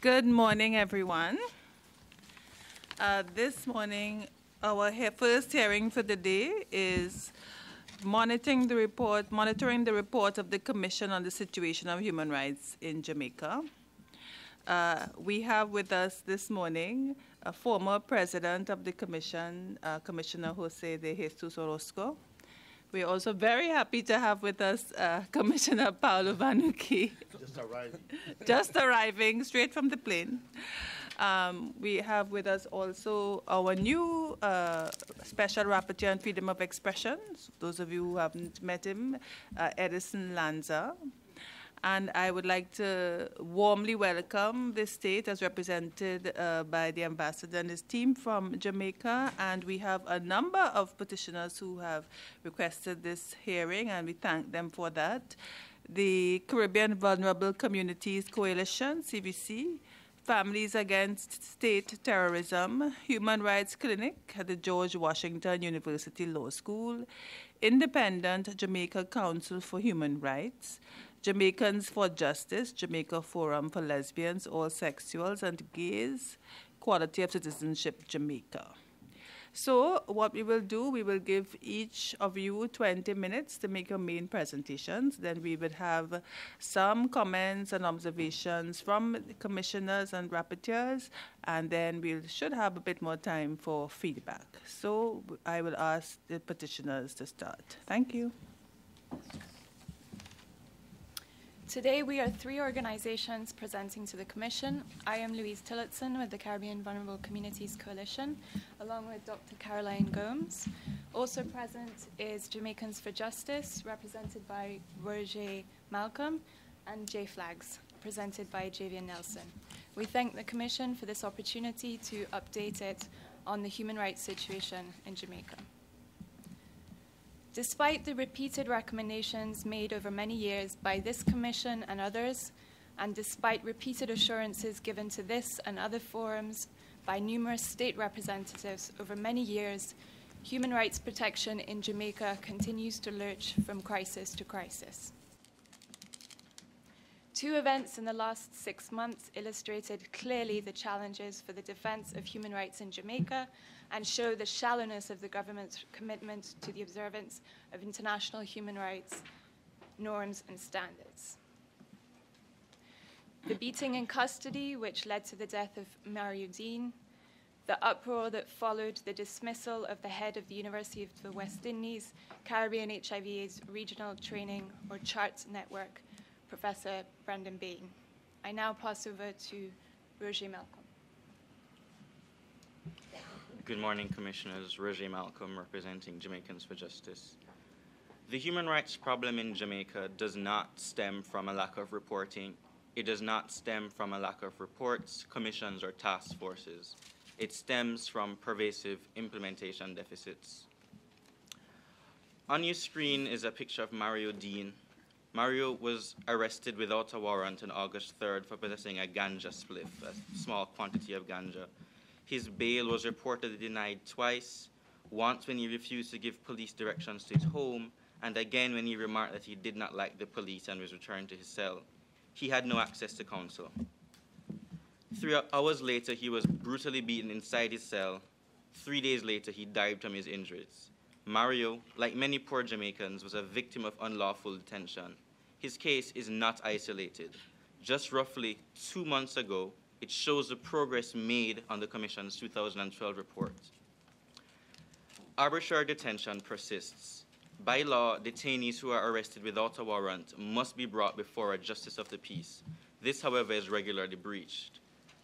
Good morning, everyone. Uh, this morning, our he- first hearing for the day is monitoring the report, monitoring the report of the Commission on the Situation of Human Rights in Jamaica. Uh, we have with us this morning a former president of the commission, uh, Commissioner Jose de Jesus Orozco. We're also very happy to have with us uh, Commissioner Paolo Vanucci. Just arriving. Just arriving, straight from the plane. Um, we have with us also our new uh, special rapporteur on freedom of expression. Those of you who haven't met him, uh, Edison Lanza. And I would like to warmly welcome the state as represented uh, by the ambassador and his team from Jamaica. And we have a number of petitioners who have requested this hearing, and we thank them for that. The Caribbean Vulnerable Communities Coalition, CVC, Families Against State Terrorism, Human Rights Clinic at the George Washington University Law School, Independent Jamaica Council for Human Rights, Jamaicans for Justice, Jamaica Forum for Lesbians, All Sexuals and Gays, Quality of Citizenship Jamaica. So, what we will do, we will give each of you 20 minutes to make your main presentations. Then we would have some comments and observations from commissioners and rapporteurs, and then we should have a bit more time for feedback. So, I will ask the petitioners to start. Thank you. Today we are three organizations presenting to the Commission. I am Louise Tillotson with the Caribbean Vulnerable Communities Coalition, along with Dr. Caroline Gomes. Also present is Jamaicans for Justice, represented by Roger Malcolm, and J Flags, presented by Javian Nelson. We thank the Commission for this opportunity to update it on the human rights situation in Jamaica. Despite the repeated recommendations made over many years by this Commission and others, and despite repeated assurances given to this and other forums by numerous state representatives over many years, human rights protection in Jamaica continues to lurch from crisis to crisis. Two events in the last six months illustrated clearly the challenges for the defense of human rights in Jamaica and show the shallowness of the government's commitment to the observance of international human rights norms and standards. The beating in custody, which led to the death of Mariuddin, the uproar that followed the dismissal of the head of the University of the West Indies Caribbean HIV's Regional Training or CHARTS Network, Professor Brandon Bain. I now pass over to Roger Malcolm. Good morning, Commissioners. Roger Malcolm representing Jamaicans for Justice. The human rights problem in Jamaica does not stem from a lack of reporting. It does not stem from a lack of reports, commissions, or task forces. It stems from pervasive implementation deficits. On your screen is a picture of Mario Dean. Mario was arrested without a warrant on August 3rd for possessing a ganja spliff, a small quantity of ganja, his bail was reportedly denied twice, once when he refused to give police directions to his home, and again when he remarked that he did not like the police and was returned to his cell. He had no access to counsel. Three hours later, he was brutally beaten inside his cell. Three days later, he died from his injuries. Mario, like many poor Jamaicans, was a victim of unlawful detention. His case is not isolated. Just roughly two months ago, it shows the progress made on the Commission's 2012 report. Arbitrary detention persists. By law, detainees who are arrested without a warrant must be brought before a justice of the peace. This, however, is regularly breached.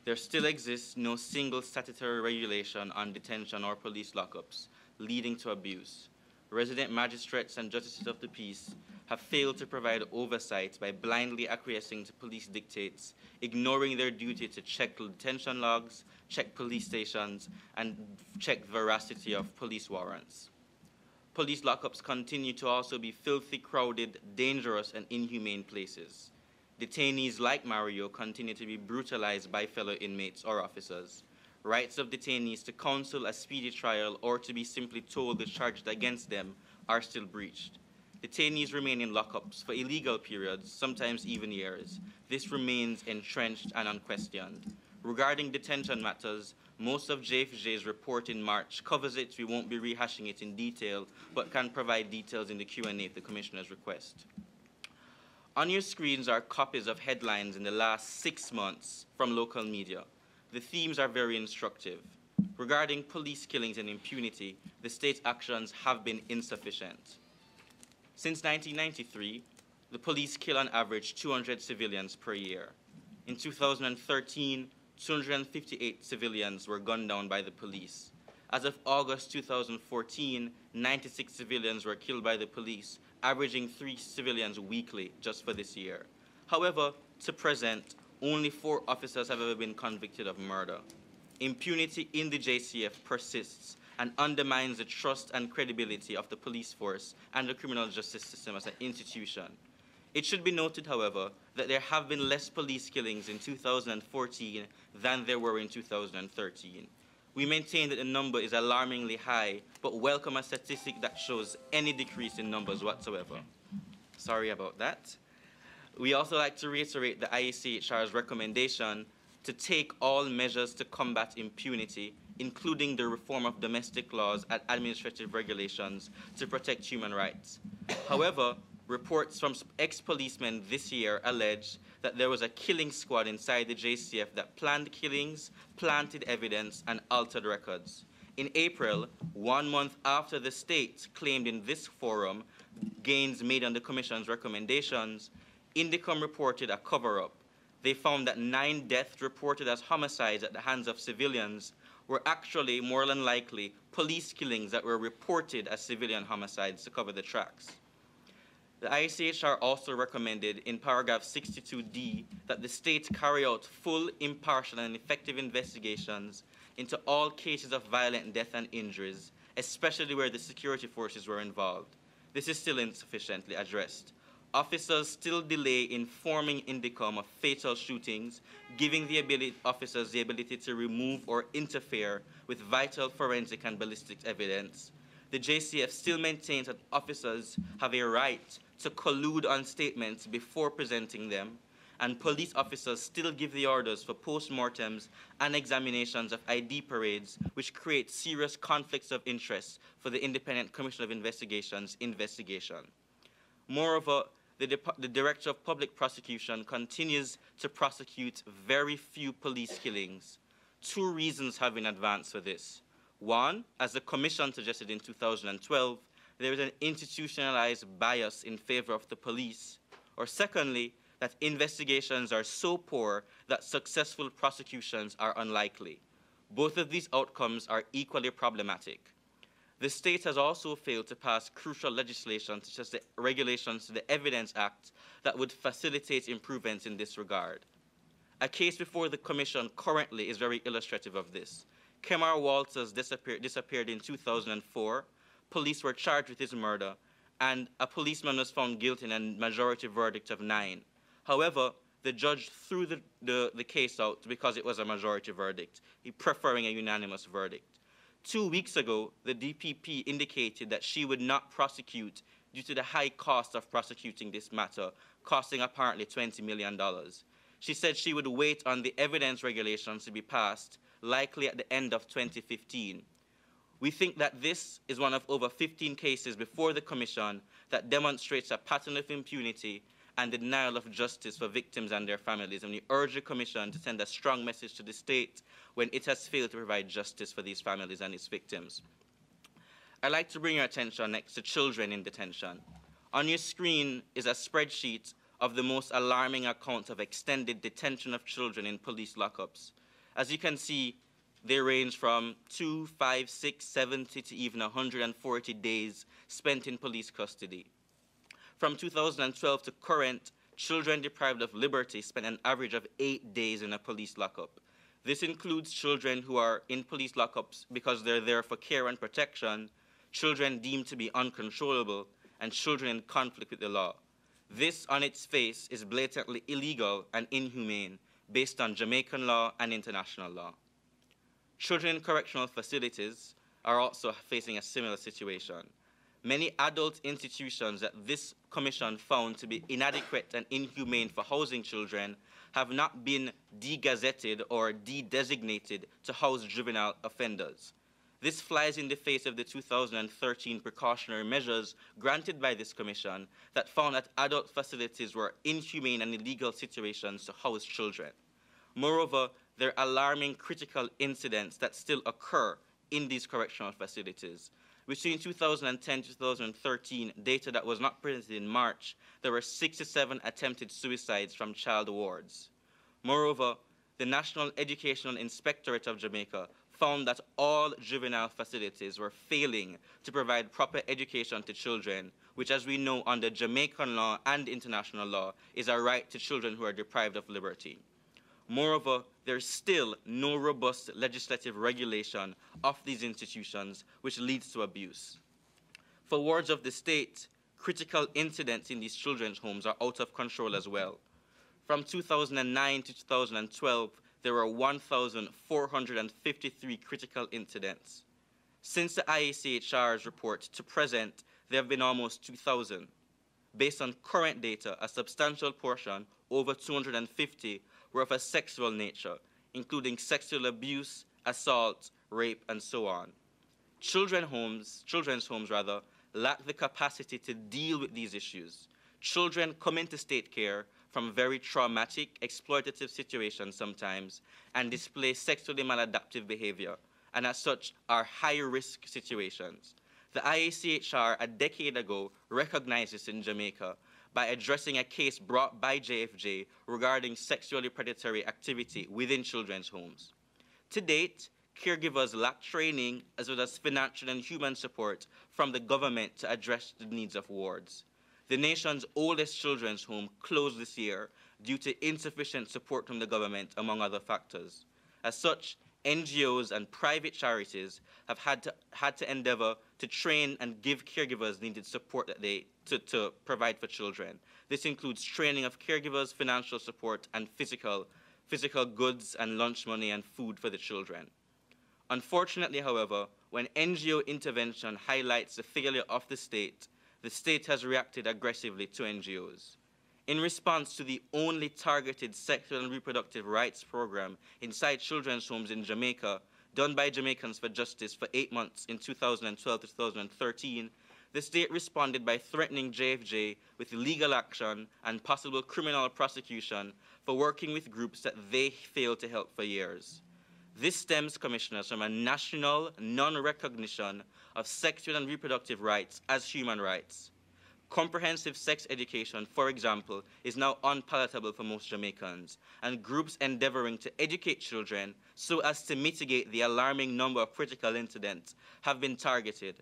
There still exists no single statutory regulation on detention or police lockups, leading to abuse resident magistrates and justices of the peace have failed to provide oversight by blindly acquiescing to police dictates, ignoring their duty to check detention logs, check police stations, and check veracity of police warrants. Police lockups continue to also be filthy, crowded, dangerous, and inhumane places. Detainees like Mario continue to be brutalized by fellow inmates or officers rights of detainees to counsel a speedy trial or to be simply told the charges against them are still breached. Detainees remain in lockups for illegal periods, sometimes even years. This remains entrenched and unquestioned. Regarding detention matters, most of JFJ's report in March covers it. We won't be rehashing it in detail, but can provide details in the Q&A at the Commissioner's request. On your screens are copies of headlines in the last six months from local media the themes are very instructive. Regarding police killings and impunity, the state's actions have been insufficient. Since 1993, the police kill on average 200 civilians per year. In 2013, 258 civilians were gunned down by the police. As of August 2014, 96 civilians were killed by the police, averaging three civilians weekly just for this year. However, to present, only four officers have ever been convicted of murder. Impunity in the JCF persists and undermines the trust and credibility of the police force and the criminal justice system as an institution. It should be noted, however, that there have been less police killings in 2014 than there were in 2013. We maintain that the number is alarmingly high, but welcome a statistic that shows any decrease in numbers whatsoever. Sorry about that. We also like to reiterate the IECHR's recommendation to take all measures to combat impunity, including the reform of domestic laws and administrative regulations to protect human rights. However, reports from ex-policemen this year allege that there was a killing squad inside the JCF that planned killings, planted evidence, and altered records. In April, one month after the state claimed in this forum gains made on the Commission's recommendations, Indicom reported a cover up. They found that nine deaths reported as homicides at the hands of civilians were actually, more than likely, police killings that were reported as civilian homicides to cover the tracks. The ICHR also recommended in paragraph 62D that the state carry out full, impartial, and effective investigations into all cases of violent death and injuries, especially where the security forces were involved. This is still insufficiently addressed officers still delay informing Indicom of fatal shootings, giving the ability, officers the ability to remove or interfere with vital forensic and ballistic evidence. The JCF still maintains that officers have a right to collude on statements before presenting them, and police officers still give the orders for post-mortems and examinations of ID parades, which create serious conflicts of interest for the Independent Commission of Investigation's investigation. Moreover, the, the Director of Public Prosecution continues to prosecute very few police killings. Two reasons have been advanced for this. One, as the Commission suggested in 2012, there is an institutionalized bias in favor of the police. Or secondly, that investigations are so poor that successful prosecutions are unlikely. Both of these outcomes are equally problematic. The state has also failed to pass crucial legislation, such as the regulations to the Evidence Act, that would facilitate improvements in this regard. A case before the Commission currently is very illustrative of this. Kemar Walters disappear, disappeared in 2004. Police were charged with his murder, and a policeman was found guilty in a majority verdict of nine. However, the judge threw the, the, the case out because it was a majority verdict, preferring a unanimous verdict. Two weeks ago, the DPP indicated that she would not prosecute due to the high cost of prosecuting this matter, costing apparently $20 million. She said she would wait on the evidence regulations to be passed, likely at the end of 2015. We think that this is one of over 15 cases before the Commission that demonstrates a pattern of impunity and denial of justice for victims and their families. And we urge the Commission to send a strong message to the state when it has failed to provide justice for these families and its victims. I'd like to bring your attention next to children in detention. On your screen is a spreadsheet of the most alarming accounts of extended detention of children in police lockups. As you can see, they range from 2, 5, 6, 70 to even 140 days spent in police custody. From 2012 to current, children deprived of liberty spend an average of eight days in a police lockup. This includes children who are in police lockups because they're there for care and protection, children deemed to be uncontrollable, and children in conflict with the law. This, on its face, is blatantly illegal and inhumane based on Jamaican law and international law. Children in correctional facilities are also facing a similar situation many adult institutions that this commission found to be inadequate and inhumane for housing children have not been de-gazetted or de-designated to house juvenile offenders. This flies in the face of the 2013 precautionary measures granted by this commission that found that adult facilities were inhumane and illegal situations to house children. Moreover, there are alarming critical incidents that still occur in these correctional facilities, between 2010 to 2013, data that was not presented in March, there were 67 attempted suicides from child wards. Moreover, the National Educational Inspectorate of Jamaica found that all juvenile facilities were failing to provide proper education to children, which, as we know, under Jamaican law and international law, is a right to children who are deprived of liberty. Moreover, there's still no robust legislative regulation of these institutions, which leads to abuse. For wards of the state, critical incidents in these children's homes are out of control as well. From 2009 to 2012, there were 1,453 critical incidents. Since the IACHR's report to present, there have been almost 2,000. Based on current data, a substantial portion, over 250, were of a sexual nature, including sexual abuse, assault, rape, and so on. Children homes, children's homes rather, lack the capacity to deal with these issues. Children come into state care from very traumatic, exploitative situations sometimes and display sexually maladaptive behavior, and as such are high risk situations. The IACHR a decade ago recognized this in Jamaica by addressing a case brought by JFJ regarding sexually predatory activity within children's homes. To date, caregivers lack training as well as financial and human support from the government to address the needs of wards. The nation's oldest children's home closed this year due to insufficient support from the government, among other factors. As such, NGOs and private charities have had to, had to endeavor to train and give caregivers needed support that they to, to provide for children. This includes training of caregivers, financial support, and physical, physical goods and lunch money and food for the children. Unfortunately, however, when NGO intervention highlights the failure of the state, the state has reacted aggressively to NGOs in response to the only targeted sexual and reproductive rights program inside children's homes in Jamaica, done by Jamaicans for Justice for eight months in 2012 to 2013, the state responded by threatening JFJ with legal action and possible criminal prosecution for working with groups that they failed to help for years. This stems, commissioners, from a national non recognition of sexual and reproductive rights as human rights Comprehensive sex education, for example, is now unpalatable for most Jamaicans, and groups endeavoring to educate children so as to mitigate the alarming number of critical incidents have been targeted.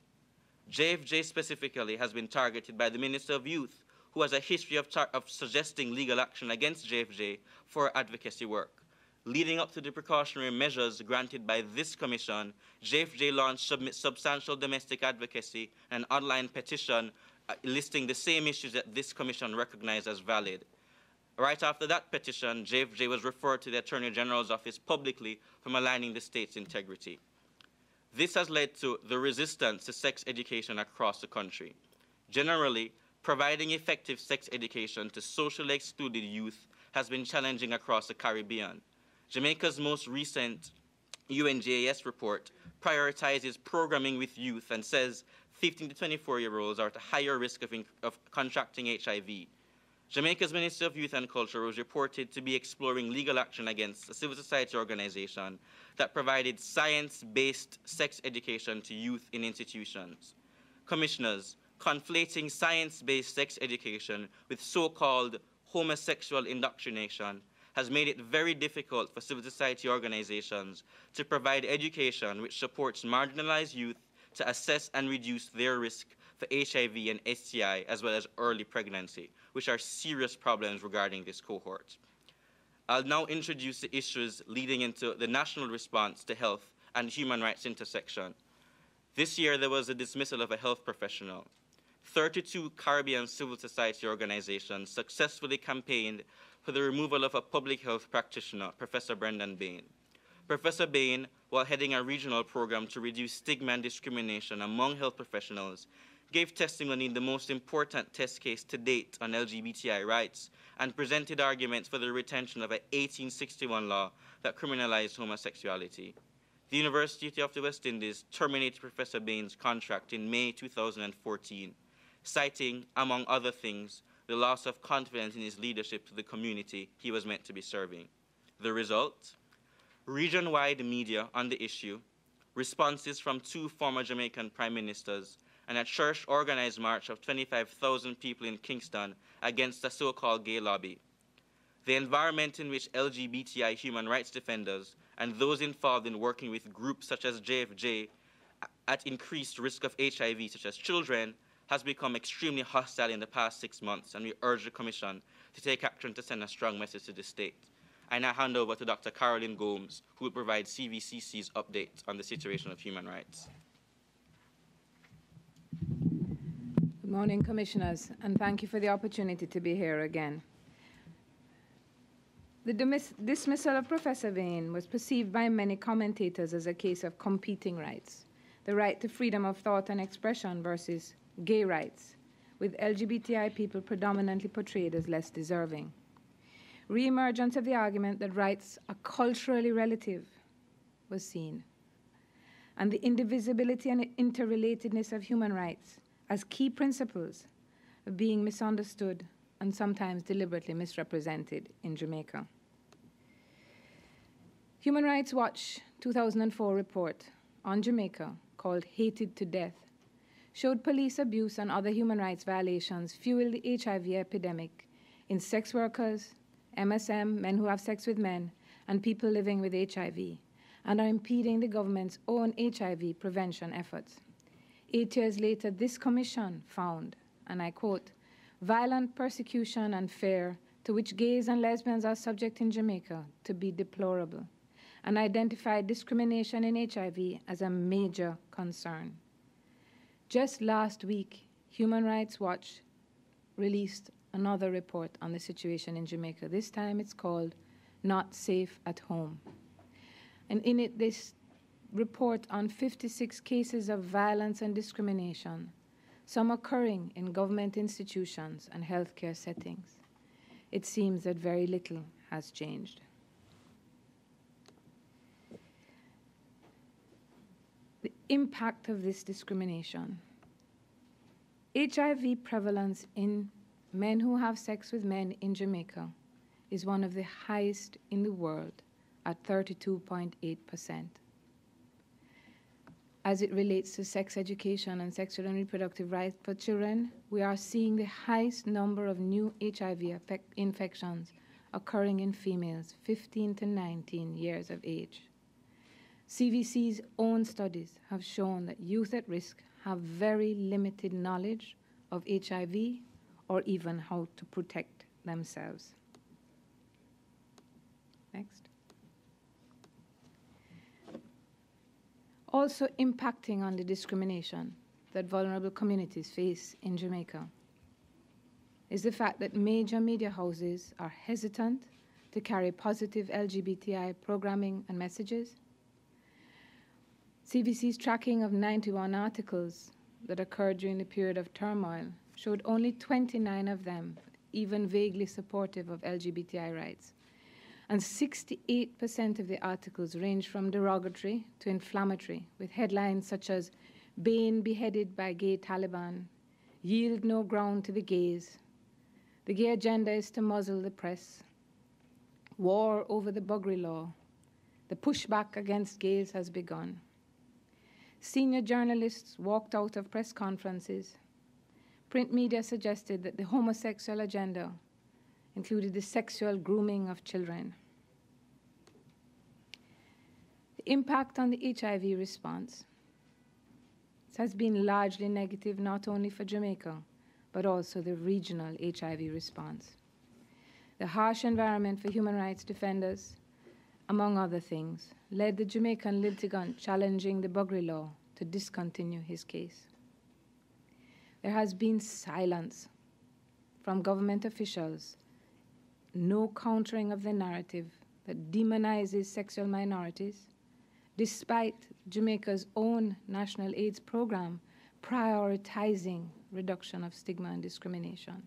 JFJ specifically has been targeted by the Minister of Youth, who has a history of, of suggesting legal action against JFJ for advocacy work. Leading up to the precautionary measures granted by this commission, JFJ launched sub substantial domestic advocacy and online petition uh, listing the same issues that this commission recognized as valid. Right after that petition, JFJ was referred to the Attorney General's office publicly from aligning the state's integrity. This has led to the resistance to sex education across the country. Generally, providing effective sex education to socially excluded youth has been challenging across the Caribbean. Jamaica's most recent UNJAS report prioritizes programming with youth and says 15 to 24 year olds are at a higher risk of, of contracting HIV. Jamaica's Ministry of Youth and Culture was reported to be exploring legal action against a civil society organization that provided science-based sex education to youth in institutions. Commissioners, conflating science-based sex education with so-called homosexual indoctrination has made it very difficult for civil society organizations to provide education which supports marginalized youth to assess and reduce their risk for HIV and STI, as well as early pregnancy, which are serious problems regarding this cohort. I'll now introduce the issues leading into the national response to health and human rights intersection. This year, there was a dismissal of a health professional. 32 Caribbean civil society organizations successfully campaigned for the removal of a public health practitioner, Professor Brendan Bain. Professor Bain while heading a regional program to reduce stigma and discrimination among health professionals, gave testimony in the most important test case to date on LGBTI rights and presented arguments for the retention of an 1861 law that criminalized homosexuality. The University of the West Indies terminated Professor Bain's contract in May 2014, citing, among other things, the loss of confidence in his leadership to the community he was meant to be serving. The result? region-wide media on the issue, responses from two former Jamaican prime ministers, and a church-organized march of 25,000 people in Kingston against the so-called gay lobby. The environment in which LGBTI human rights defenders and those involved in working with groups such as JFJ at increased risk of HIV, such as children, has become extremely hostile in the past six months, and we urge the Commission to take action to send a strong message to the state. I now hand over to Dr. Carolyn Gomes, who will provide CVCC's update on the situation of human rights. Good morning, Commissioners, and thank you for the opportunity to be here again. The dismissal of Professor Vane was perceived by many commentators as a case of competing rights the right to freedom of thought and expression versus gay rights, with LGBTI people predominantly portrayed as less deserving reemergence of the argument that rights are culturally relative was seen, and the indivisibility and interrelatedness of human rights as key principles being misunderstood and sometimes deliberately misrepresented in Jamaica. Human Rights Watch 2004 report on Jamaica, called Hated to Death, showed police abuse and other human rights violations fuel the HIV epidemic in sex workers, MSM, men who have sex with men, and people living with HIV, and are impeding the government's own HIV prevention efforts. Eight years later, this commission found, and I quote, violent persecution and fear to which gays and lesbians are subject in Jamaica to be deplorable, and identified discrimination in HIV as a major concern. Just last week, Human Rights Watch released another report on the situation in Jamaica. This time it's called Not Safe at Home. And in it, this report on 56 cases of violence and discrimination, some occurring in government institutions and healthcare settings. It seems that very little has changed. The impact of this discrimination. HIV prevalence in men who have sex with men in Jamaica is one of the highest in the world at 32.8%. As it relates to sex education and sexual and reproductive rights for children, we are seeing the highest number of new HIV infections occurring in females 15 to 19 years of age. CVC's own studies have shown that youth at risk have very limited knowledge of HIV or even how to protect themselves. Next. Also impacting on the discrimination that vulnerable communities face in Jamaica is the fact that major media houses are hesitant to carry positive LGBTI programming and messages. CVC's tracking of 91 articles that occurred during the period of turmoil showed only 29 of them even vaguely supportive of LGBTI rights. And 68% of the articles range from derogatory to inflammatory, with headlines such as Bain beheaded by gay Taliban, yield no ground to the gays, the gay agenda is to muzzle the press, war over the Buggery law, the pushback against gays has begun. Senior journalists walked out of press conferences print media suggested that the homosexual agenda included the sexual grooming of children. The impact on the HIV response has been largely negative not only for Jamaica, but also the regional HIV response. The harsh environment for human rights defenders, among other things, led the Jamaican litigant challenging the Buggery law to discontinue his case. There has been silence from government officials, no countering of the narrative that demonizes sexual minorities, despite Jamaica's own national AIDS program prioritizing reduction of stigma and discrimination.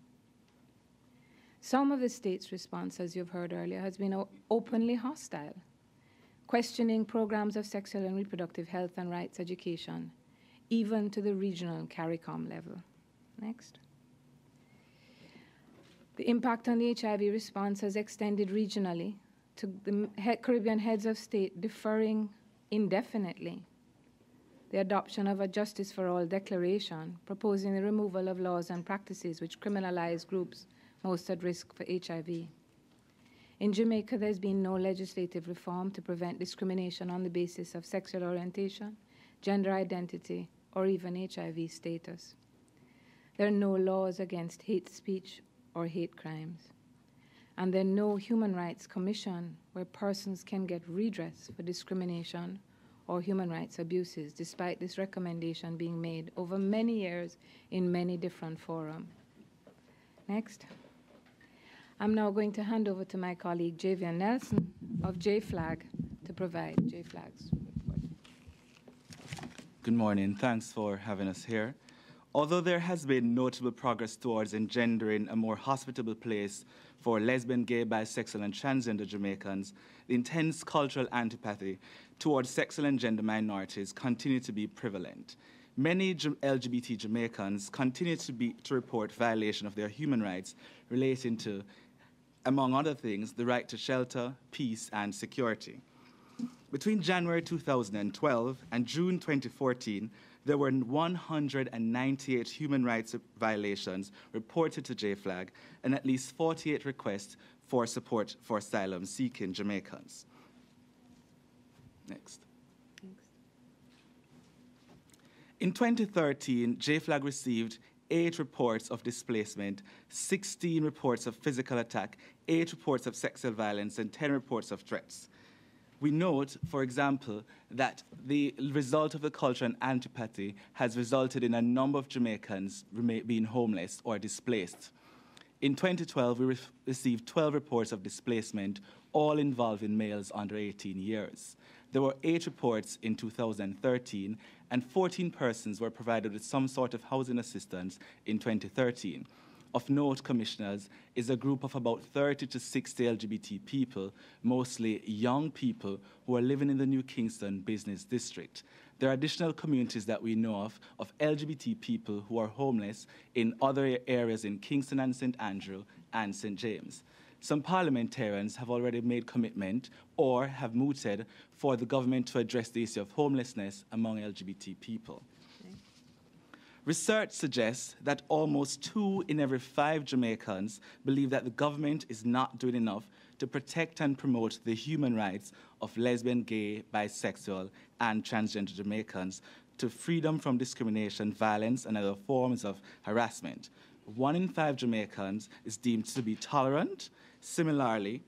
Some of the state's response, as you've heard earlier, has been openly hostile, questioning programs of sexual and reproductive health and rights education, even to the regional CARICOM level. Next. The impact on the HIV response has extended regionally to the he Caribbean heads of state deferring indefinitely the adoption of a Justice for All declaration proposing the removal of laws and practices which criminalize groups most at risk for HIV. In Jamaica, there's been no legislative reform to prevent discrimination on the basis of sexual orientation, gender identity, or even HIV status. There are no laws against hate speech or hate crimes. And there are no human rights commission where persons can get redress for discrimination or human rights abuses, despite this recommendation being made over many years in many different forums. Next. I'm now going to hand over to my colleague Javier Nelson of JFLAG to provide JFLAG's Good morning. Thanks for having us here. Although there has been notable progress towards engendering a more hospitable place for lesbian, gay, bisexual, and transgender Jamaicans, the intense cultural antipathy towards sexual and gender minorities continue to be prevalent. Many LGBT Jamaicans continue to, be, to report violation of their human rights relating to, among other things, the right to shelter, peace, and security. Between January 2012 and June 2014, there were 198 human rights violations reported to JFLAG and at least 48 requests for support for asylum seeking Jamaicans. Next. In 2013, JFLAG received eight reports of displacement, 16 reports of physical attack, eight reports of sexual violence, and 10 reports of threats. We note, for example, that the result of the culture and antipathy has resulted in a number of Jamaicans being homeless or displaced. In 2012, we re received 12 reports of displacement, all involving males under 18 years. There were eight reports in 2013, and 14 persons were provided with some sort of housing assistance in 2013. Of note, commissioners, is a group of about 30 to 60 LGBT people, mostly young people, who are living in the New Kingston Business District. There are additional communities that we know of of LGBT people who are homeless in other areas in Kingston and St. Andrew and St. James. Some parliamentarians have already made commitment or have mooted for the government to address the issue of homelessness among LGBT people. Research suggests that almost two in every five Jamaicans believe that the government is not doing enough to protect and promote the human rights of lesbian, gay, bisexual, and transgender Jamaicans to freedom from discrimination, violence, and other forms of harassment. One in five Jamaicans is deemed to be tolerant. Similarly,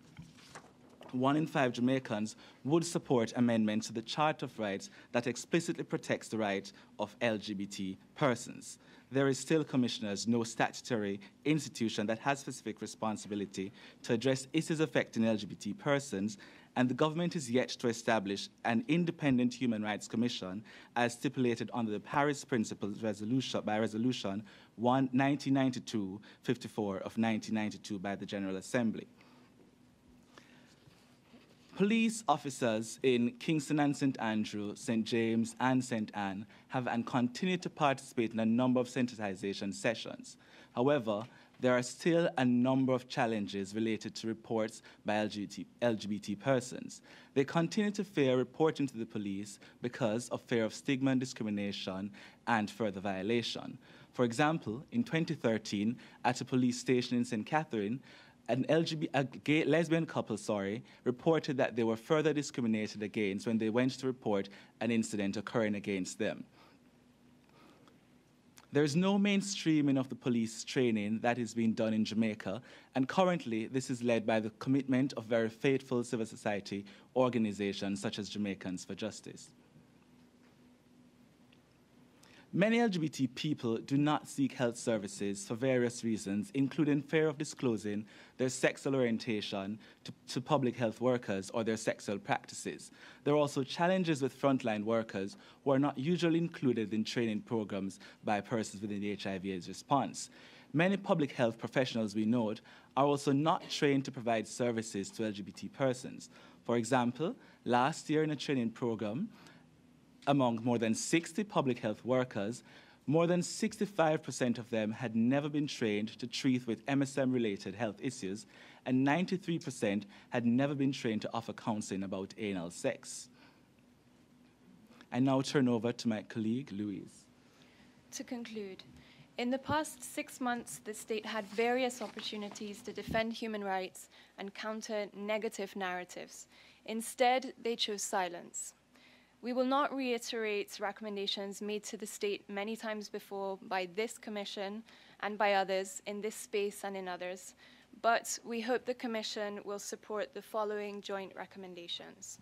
one in five Jamaicans would support amendments to the Charter of Rights that explicitly protects the right of LGBT persons. There is still, commissioners, no statutory institution that has specific responsibility to address issues affecting LGBT persons, and the government is yet to establish an independent human rights commission as stipulated under the Paris Principles resolution, by Resolution 1992-54 of 1992 by the General Assembly. Police officers in Kingston and St Andrew, St James and St Anne have and continue to participate in a number of sensitization sessions. However, there are still a number of challenges related to reports by LGBT, LGBT, persons. They continue to fear reporting to the police because of fear of stigma and discrimination and further violation. For example, in 2013, at a police station in St. Catherine, an LGBT, a gay, lesbian couple, sorry, reported that they were further discriminated against when they went to report an incident occurring against them. There is no mainstreaming of the police training that is being done in Jamaica, and currently this is led by the commitment of very faithful civil society organizations such as Jamaicans for Justice. Many LGBT people do not seek health services for various reasons, including fear of disclosing their sexual orientation to, to, public health workers or their sexual practices. There are also challenges with frontline workers who are not usually included in training programs by persons within the HIV AIDS response. Many public health professionals we note, are also not trained to provide services to LGBT persons. For example, last year in a training program, among more than 60 public health workers, more than 65% of them had never been trained to treat with MSM related health issues, and 93% had never been trained to offer counseling about anal sex. I now turn over to my colleague, Louise. To conclude, in the past six months, the state had various opportunities to defend human rights and counter negative narratives. Instead, they chose silence. We will not reiterate recommendations made to the state many times before by this Commission and by others in this space and in others, but we hope the Commission will support the following joint recommendations.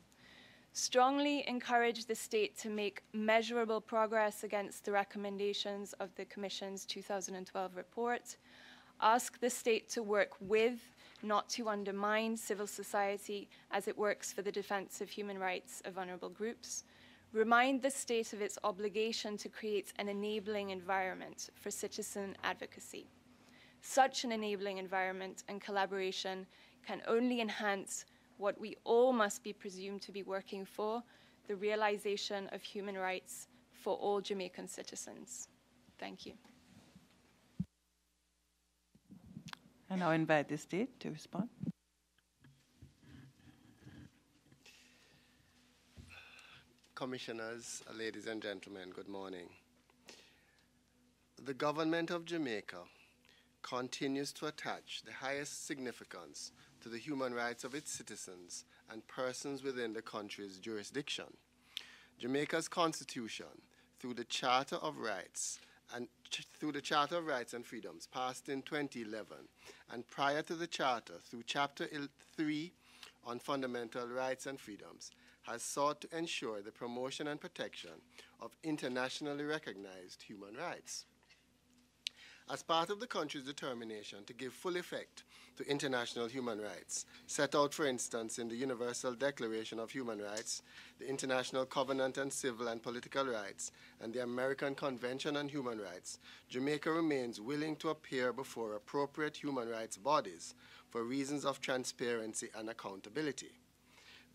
Strongly encourage the state to make measurable progress against the recommendations of the Commission's 2012 report. Ask the state to work with not to undermine civil society as it works for the defense of human rights of vulnerable groups remind the state of its obligation to create an enabling environment for citizen advocacy. Such an enabling environment and collaboration can only enhance what we all must be presumed to be working for, the realization of human rights for all Jamaican citizens. Thank you. And I'll invite the state to respond. Commissioners, ladies and gentlemen, good morning. The government of Jamaica continues to attach the highest significance to the human rights of its citizens and persons within the country's jurisdiction. Jamaica's constitution, through the Charter of Rights and through the Charter of Rights and Freedoms passed in 2011 and prior to the charter through chapter 3 on fundamental rights and freedoms has sought to ensure the promotion and protection of internationally recognized human rights. As part of the country's determination to give full effect to international human rights, set out, for instance, in the Universal Declaration of Human Rights, the International Covenant on Civil and Political Rights, and the American Convention on Human Rights, Jamaica remains willing to appear before appropriate human rights bodies for reasons of transparency and accountability.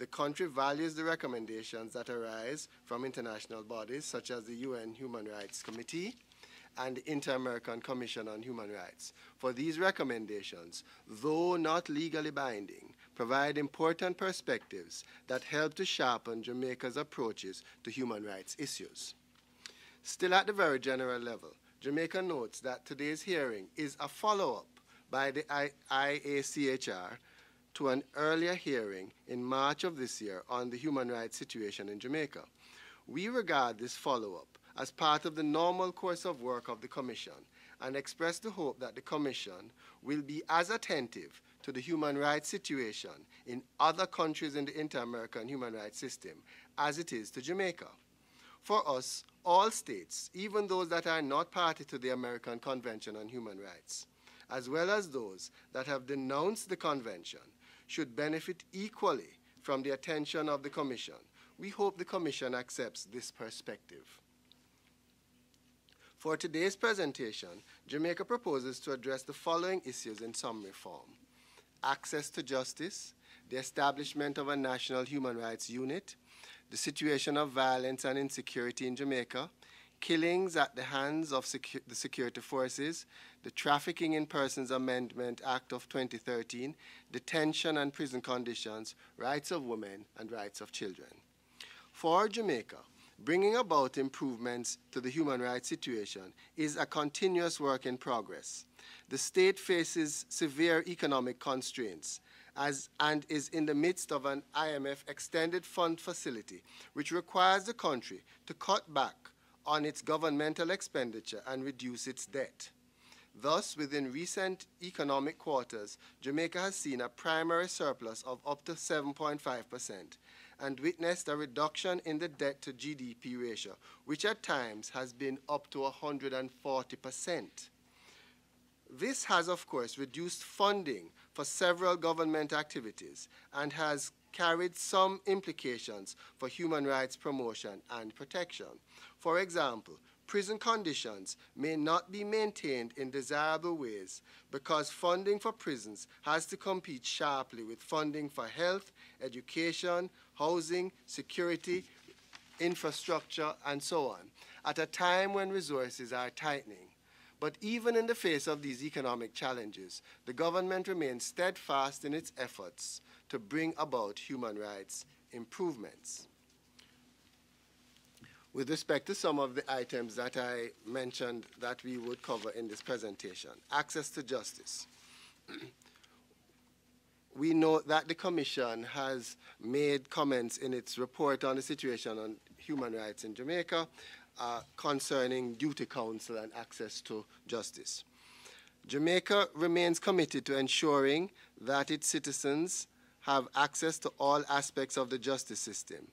The country values the recommendations that arise from international bodies such as the UN Human Rights Committee and the Inter-American Commission on Human Rights. For these recommendations, though not legally binding, provide important perspectives that help to sharpen Jamaica's approaches to human rights issues. Still at the very general level, Jamaica notes that today's hearing is a follow-up by the I IACHR to an earlier hearing in March of this year on the human rights situation in Jamaica. We regard this follow-up as part of the normal course of work of the Commission and express the hope that the Commission will be as attentive to the human rights situation in other countries in the inter-American human rights system as it is to Jamaica. For us, all states, even those that are not party to the American Convention on Human Rights, as well as those that have denounced the Convention, should benefit equally from the attention of the Commission. We hope the Commission accepts this perspective. For today's presentation, Jamaica proposes to address the following issues in some reform: Access to justice, the establishment of a national human rights unit, the situation of violence and insecurity in Jamaica, killings at the hands of secu the security forces, the Trafficking in Persons Amendment Act of 2013, detention and prison conditions, rights of women, and rights of children. For Jamaica, bringing about improvements to the human rights situation is a continuous work in progress. The state faces severe economic constraints as, and is in the midst of an IMF extended fund facility, which requires the country to cut back on its governmental expenditure and reduce its debt. Thus, within recent economic quarters, Jamaica has seen a primary surplus of up to 7.5% and witnessed a reduction in the debt to GDP ratio, which at times has been up to 140%. This has, of course, reduced funding for several government activities and has carried some implications for human rights promotion and protection. For example, prison conditions may not be maintained in desirable ways because funding for prisons has to compete sharply with funding for health, education, housing, security, infrastructure, and so on, at a time when resources are tightening. But even in the face of these economic challenges, the government remains steadfast in its efforts to bring about human rights improvements. With respect to some of the items that I mentioned that we would cover in this presentation, access to justice. we know that the Commission has made comments in its report on the situation on human rights in Jamaica uh, concerning duty counsel and access to justice. Jamaica remains committed to ensuring that its citizens have access to all aspects of the justice system.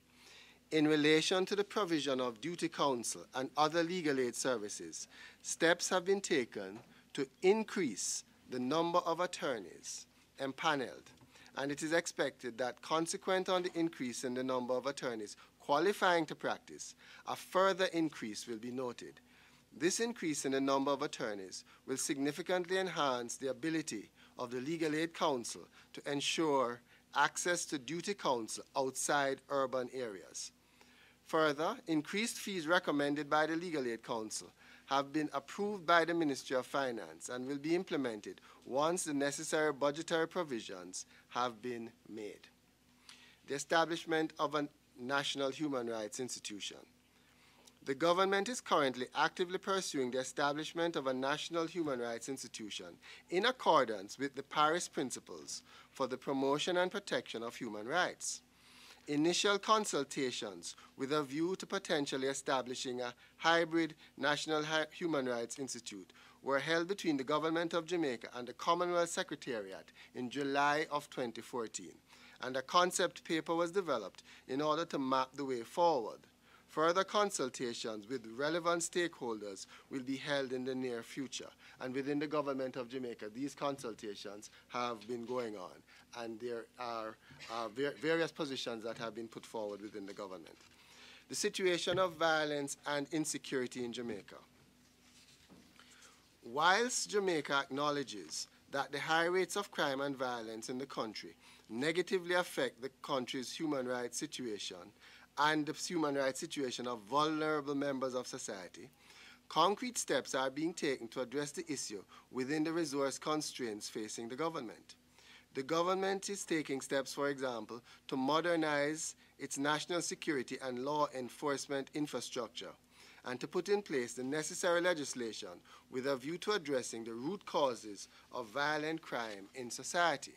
In relation to the provision of duty counsel and other legal aid services, steps have been taken to increase the number of attorneys empaneled, and it is expected that consequent on the increase in the number of attorneys qualifying to practice, a further increase will be noted. This increase in the number of attorneys will significantly enhance the ability of the Legal Aid Council to ensure access to duty counsel outside urban areas. Further, increased fees recommended by the Legal Aid Council have been approved by the Ministry of Finance and will be implemented once the necessary budgetary provisions have been made. The establishment of an national human rights institution. The government is currently actively pursuing the establishment of a national human rights institution in accordance with the Paris Principles for the promotion and protection of human rights. Initial consultations with a view to potentially establishing a hybrid National Hi Human Rights Institute were held between the Government of Jamaica and the Commonwealth Secretariat in July of 2014 and a concept paper was developed in order to map the way forward. Further consultations with relevant stakeholders will be held in the near future. And within the government of Jamaica, these consultations have been going on. And there are uh, ver various positions that have been put forward within the government. The situation of violence and insecurity in Jamaica. Whilst Jamaica acknowledges that the high rates of crime and violence in the country negatively affect the country's human rights situation and the human rights situation of vulnerable members of society, concrete steps are being taken to address the issue within the resource constraints facing the government. The government is taking steps, for example, to modernize its national security and law enforcement infrastructure and to put in place the necessary legislation with a view to addressing the root causes of violent crime in society.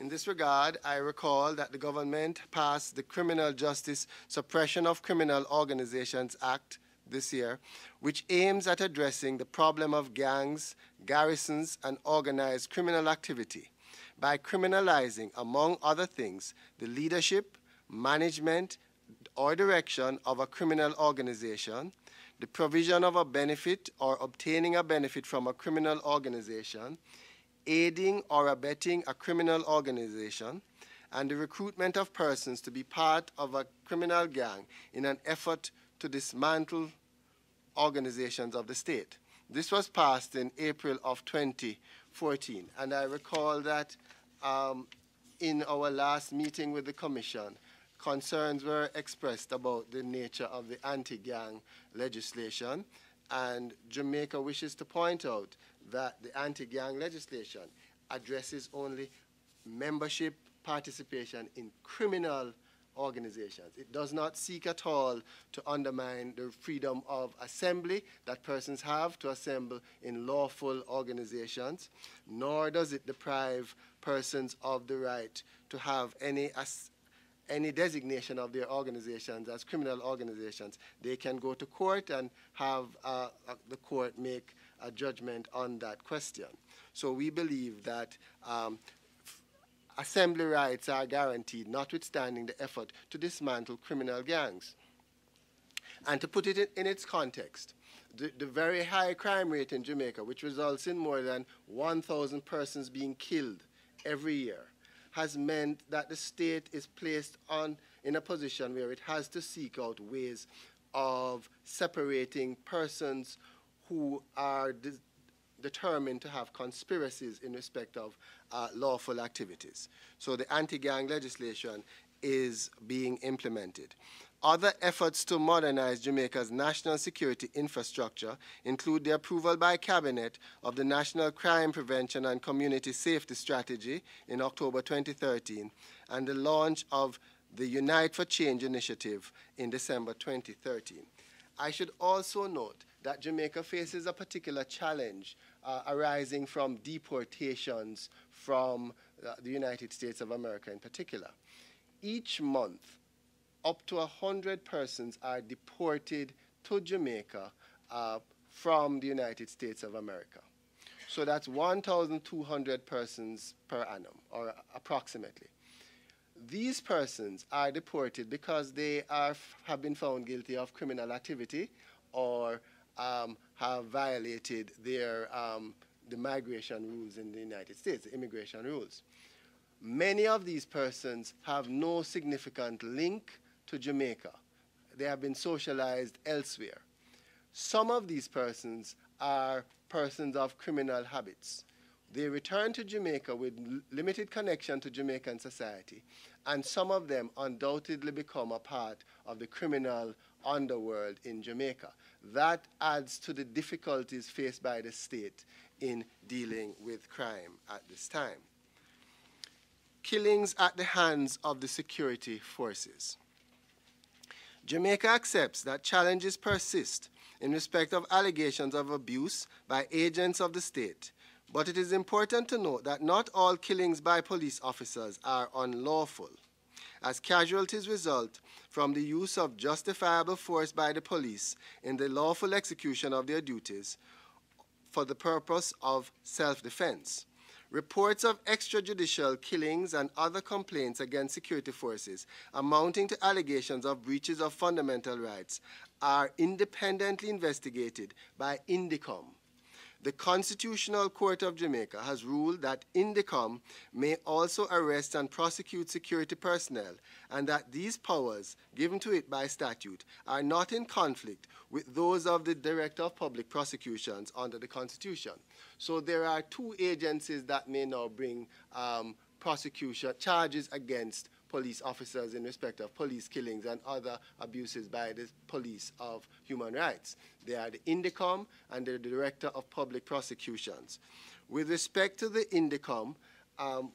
In this regard, I recall that the government passed the Criminal Justice Suppression of Criminal Organizations Act this year, which aims at addressing the problem of gangs, garrisons, and organized criminal activity by criminalizing, among other things, the leadership, management, or direction of a criminal organization, the provision of a benefit or obtaining a benefit from a criminal organization, aiding or abetting a criminal organization, and the recruitment of persons to be part of a criminal gang in an effort to dismantle organizations of the state. This was passed in April of 2014, and I recall that um, in our last meeting with the Commission, concerns were expressed about the nature of the anti-gang legislation, and Jamaica wishes to point out that the anti-gang legislation addresses only membership participation in criminal organizations. It does not seek at all to undermine the freedom of assembly that persons have to assemble in lawful organizations, nor does it deprive persons of the right to have any any designation of their organizations as criminal organizations. They can go to court and have uh, uh the court make a judgment on that question. So we believe that um, assembly rights are guaranteed, notwithstanding the effort to dismantle criminal gangs. And to put it in, in its context, the, the, very high crime rate in Jamaica, which results in more than 1,000 persons being killed every year, has meant that the state is placed on, in a position where it has to seek out ways of separating persons who are de determined to have conspiracies in respect of uh, lawful activities. So the anti-gang legislation is being implemented. Other efforts to modernize Jamaica's national security infrastructure include the approval by Cabinet of the National Crime Prevention and Community Safety Strategy in October 2013 and the launch of the Unite for Change initiative in December 2013. I should also note that Jamaica faces a particular challenge uh, arising from deportations from uh, the United States of America in particular. Each month, up to 100 persons are deported to Jamaica uh, from the United States of America. So that's 1,200 persons per annum, or approximately these persons are deported because they are have been found guilty of criminal activity or um, have violated their um, the migration rules in the United States, the immigration rules. Many of these persons have no significant link to Jamaica. They have been socialized elsewhere. Some of these persons are persons of criminal habits. They return to Jamaica with limited connection to Jamaican society and some of them undoubtedly become a part of the criminal underworld in Jamaica. That adds to the difficulties faced by the state in dealing with crime at this time. Killings at the hands of the security forces. Jamaica accepts that challenges persist in respect of allegations of abuse by agents of the state but it is important to note that not all killings by police officers are unlawful, as casualties result from the use of justifiable force by the police in the lawful execution of their duties for the purpose of self-defense. Reports of extrajudicial killings and other complaints against security forces amounting to allegations of breaches of fundamental rights are independently investigated by Indicom. The Constitutional Court of Jamaica has ruled that Indicom may also arrest and prosecute security personnel and that these powers given to it by statute are not in conflict with those of the Director of Public Prosecutions under the Constitution. So there are two agencies that may now bring um, prosecution charges against police officers in respect of police killings and other abuses by the police of human rights. They are the INDICOM and the Director of Public Prosecutions. With respect to the INDICOM, um,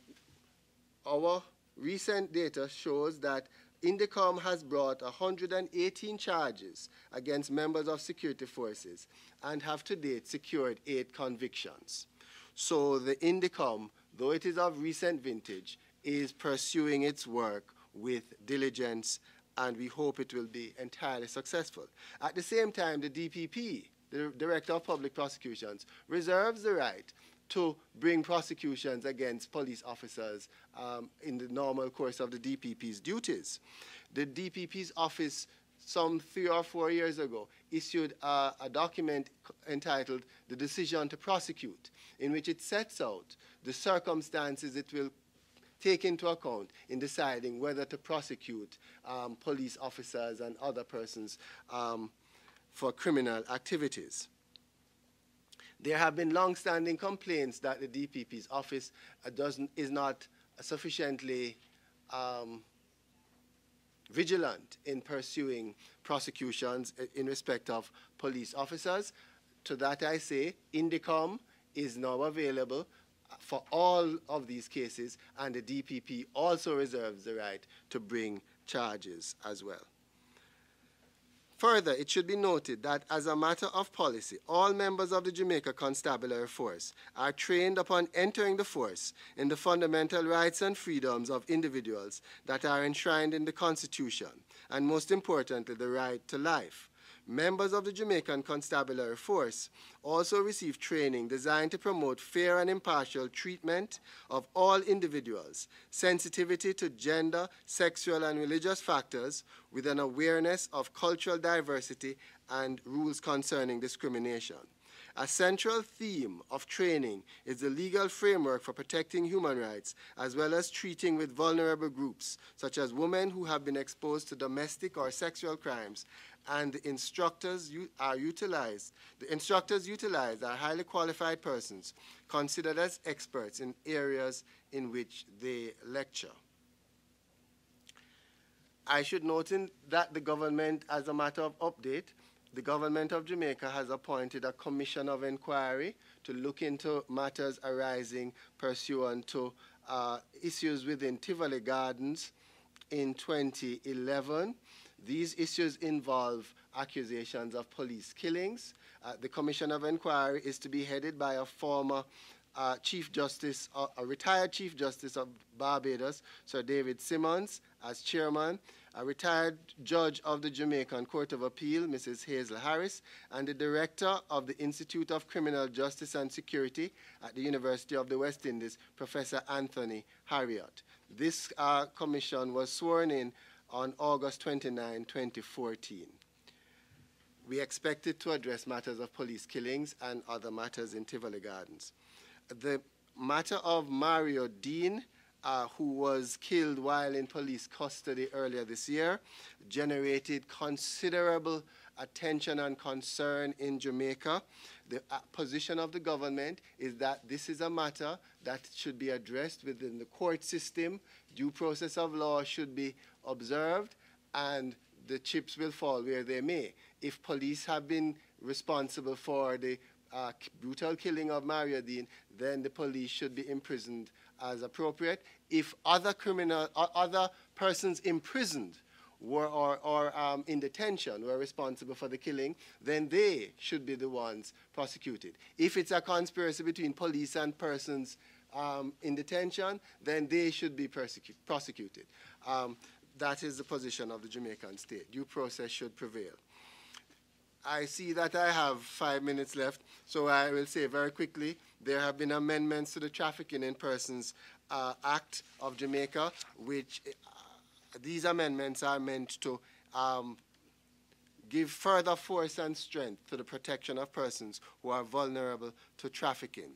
our recent data shows that Indicom has brought 118 charges against members of security forces and have to date secured eight convictions. So the Indicom, though it is of recent vintage, is pursuing its work with diligence and we hope it will be entirely successful. At the same time, the DPP, the Director of Public Prosecutions, reserves the right to bring prosecutions against police officers um, in the normal course of the DPP's duties. The DPP's office some three or four years ago issued a document entitled The Decision to Prosecute, in which it sets out the circumstances it will take into account in deciding whether to prosecute um, police officers and other persons um, for criminal activities. There have been long-standing complaints that the DPP's office uh, doesn't, is not sufficiently um, vigilant in pursuing prosecutions uh, in respect of police officers. To that I say, Indicom is now available for all of these cases, and the DPP also reserves the right to bring charges as well. Further, it should be noted that as a matter of policy, all members of the Jamaica Constabulary Force are trained upon entering the force in the fundamental rights and freedoms of individuals that are enshrined in the Constitution, and most importantly, the right to life. Members of the Jamaican Constabulary Force also receive training designed to promote fair and impartial treatment of all individuals, sensitivity to gender, sexual, and religious factors, with an awareness of cultural diversity and rules concerning discrimination. A central theme of training is the legal framework for protecting human rights, as well as treating with vulnerable groups, such as women who have been exposed to domestic or sexual crimes and the instructors are utilized. The instructors utilized are highly qualified persons considered as experts in areas in which they lecture. I should note that the government, as a matter of update, the government of Jamaica has appointed a commission of inquiry to look into matters arising pursuant to uh, issues within Tivoli Gardens in 2011 these issues involve accusations of police killings. Uh, the Commission of Inquiry is to be headed by a former uh, Chief Justice, uh, a retired Chief Justice of Barbados, Sir David Simmons, as chairman, a retired judge of the Jamaican Court of Appeal, Mrs. Hazel Harris, and the director of the Institute of Criminal Justice and Security at the University of the West Indies, Professor Anthony Harriot. This uh, commission was sworn in on August 29, 2014. We expected to address matters of police killings and other matters in Tivoli Gardens. The matter of Mario Dean, uh, who was killed while in police custody earlier this year, generated considerable attention and concern in Jamaica. The uh, position of the government is that this is a matter that should be addressed within the court system. Due process of law should be observed and the chips will fall where they may. If police have been responsible for the uh, brutal killing of Maria Dean, then the police should be imprisoned as appropriate. If other criminal, uh, other persons imprisoned were or, or um, in detention were responsible for the killing, then they should be the ones prosecuted. If it's a conspiracy between police and persons um, in detention, then they should be prosecuted. Um, that is the position of the Jamaican state. Due process should prevail. I see that I have five minutes left, so I will say very quickly, there have been amendments to the Trafficking in Persons uh, Act of Jamaica, which uh, these amendments are meant to um, give further force and strength to the protection of persons who are vulnerable to trafficking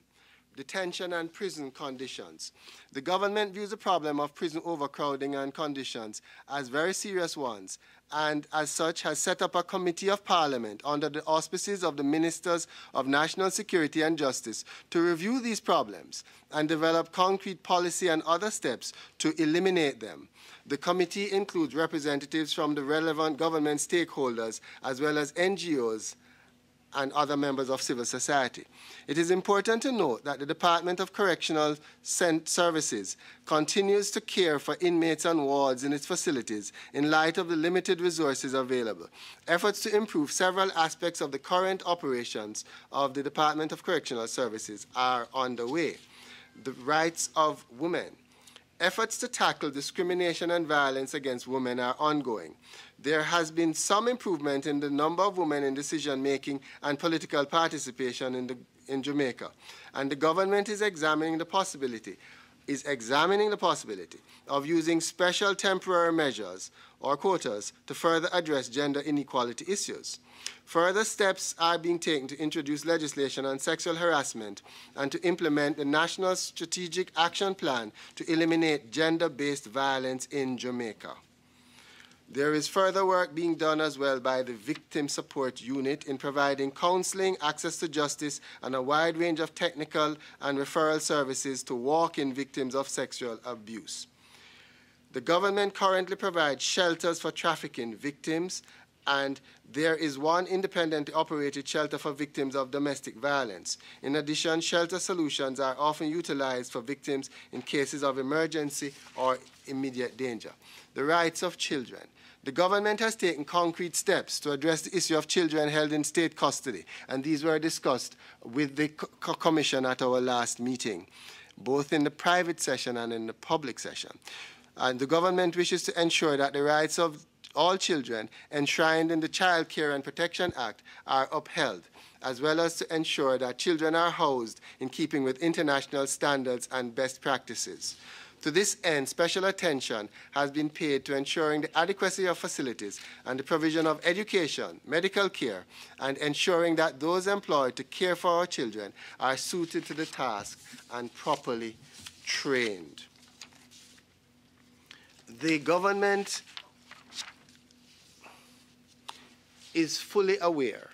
detention and prison conditions. The government views the problem of prison overcrowding and conditions as very serious ones and as such has set up a committee of parliament under the auspices of the ministers of national security and justice to review these problems and develop concrete policy and other steps to eliminate them. The committee includes representatives from the relevant government stakeholders as well as NGOs and other members of civil society. It is important to note that the Department of Correctional Services continues to care for inmates and wards in its facilities in light of the limited resources available. Efforts to improve several aspects of the current operations of the Department of Correctional Services are underway. The rights of women. Efforts to tackle discrimination and violence against women are ongoing there has been some improvement in the number of women in decision making and political participation in, the, in Jamaica. And the government is examining the possibility is examining the possibility of using special temporary measures or quotas to further address gender inequality issues. Further steps are being taken to introduce legislation on sexual harassment and to implement the National Strategic Action Plan to eliminate gender-based violence in Jamaica. There is further work being done as well by the Victim Support Unit in providing counseling, access to justice, and a wide range of technical and referral services to walk in victims of sexual abuse. The government currently provides shelters for trafficking victims, and there is one independently operated shelter for victims of domestic violence. In addition, shelter solutions are often utilized for victims in cases of emergency or immediate danger. The rights of children. The government has taken concrete steps to address the issue of children held in state custody, and these were discussed with the co Commission at our last meeting, both in the private session and in the public session. And the government wishes to ensure that the rights of all children enshrined in the Child Care and Protection Act are upheld, as well as to ensure that children are housed in keeping with international standards and best practices. To this end, special attention has been paid to ensuring the adequacy of facilities and the provision of education, medical care, and ensuring that those employed to care for our children are suited to the task and properly trained. The government is fully aware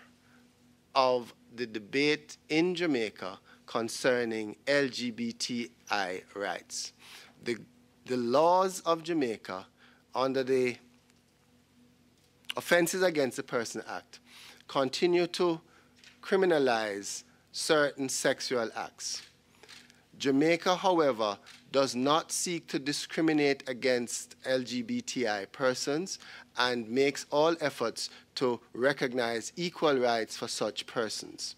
of the debate in Jamaica concerning LGBTI rights the, the laws of Jamaica under the Offenses Against the Person Act continue to criminalize certain sexual acts. Jamaica, however, does not seek to discriminate against LGBTI persons and makes all efforts to recognize equal rights for such persons.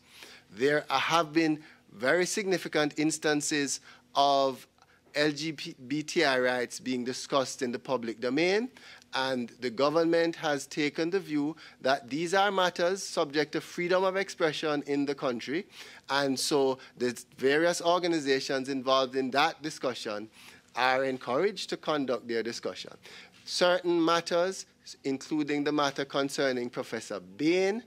There have been very significant instances of LGBTI rights being discussed in the public domain, and the government has taken the view that these are matters subject to freedom of expression in the country, and so the various organizations involved in that discussion are encouraged to conduct their discussion. Certain matters, including the matter concerning Professor Bain,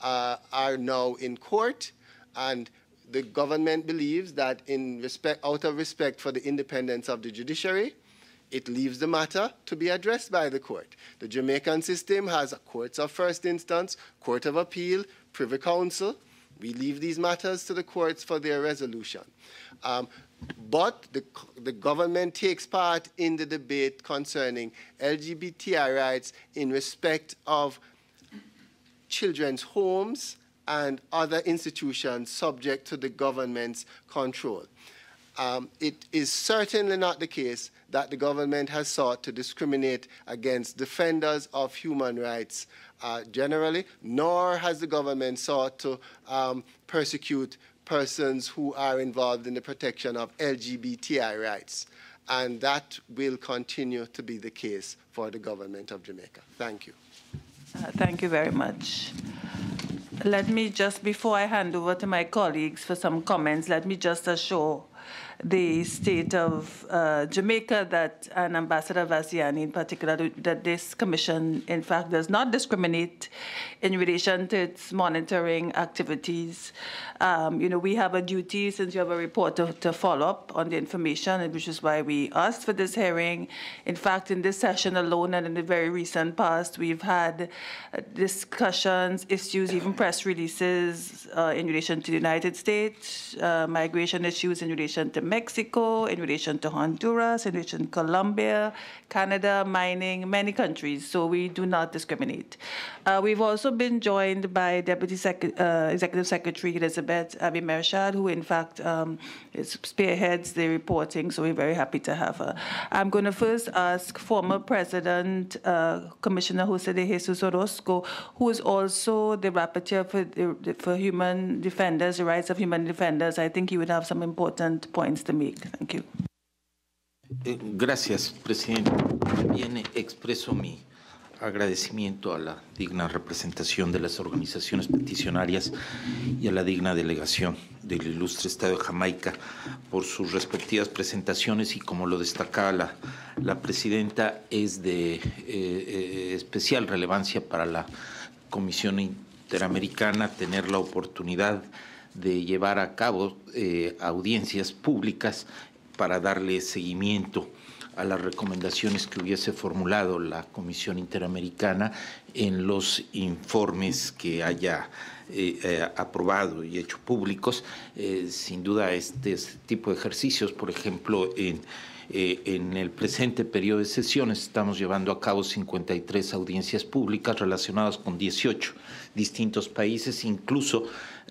uh, are now in court, and the government believes that in respect, out of respect for the independence of the judiciary, it leaves the matter to be addressed by the court. The Jamaican system has courts of first instance, court of appeal, privy council. We leave these matters to the courts for their resolution. Um, but the, the government takes part in the debate concerning LGBTI rights in respect of children's homes and other institutions subject to the government's control. Um, it is certainly not the case that the government has sought to discriminate against defenders of human rights uh, generally, nor has the government sought to um, persecute persons who are involved in the protection of LGBTI rights. And that will continue to be the case for the government of Jamaica. Thank you. Uh, thank you very much. Let me just, before I hand over to my colleagues for some comments, let me just assure the state of uh, Jamaica that, an Ambassador Vaziani, in particular, that this commission, in fact, does not discriminate in relation to its monitoring activities. Um, you know, we have a duty, since you have a report, to, to follow up on the information, which is why we asked for this hearing. In fact, in this session alone and in the very recent past, we've had uh, discussions, issues, even press releases uh, in relation to the United States, uh, migration issues in relation to Mexico, in relation to Honduras, in relation to Colombia, Canada, mining, many countries. So we do not discriminate. Uh, we've also been joined by Deputy Sec uh, Executive Secretary Elizabeth Abimershad, who in fact um, spearheads the reporting. So we're very happy to have her. I'm going to first ask former President uh, Commissioner Jose de Jesus Orozco, who is also the rapporteur for, for human defenders, the rights of human defenders. I think he would have some important points Este eh, gracias, presidente. También expreso mi agradecimiento a la digna representación de las organizaciones peticionarias y a la digna delegación del ilustre Estado de Jamaica por sus respectivas presentaciones y como lo destacaba la, la presidenta, es de eh, eh, especial relevancia para la Comisión Interamericana tener la oportunidad de de llevar a cabo eh, audiencias públicas para darle seguimiento a las recomendaciones que hubiese formulado la Comisión Interamericana en los informes que haya eh, eh, aprobado y hecho públicos. sin duda, este, tipo de ejercicios, por ejemplo, en, en el presente periodo de sesiones estamos llevando a cabo 53 audiencias públicas relacionadas con 18 distintos países, incluso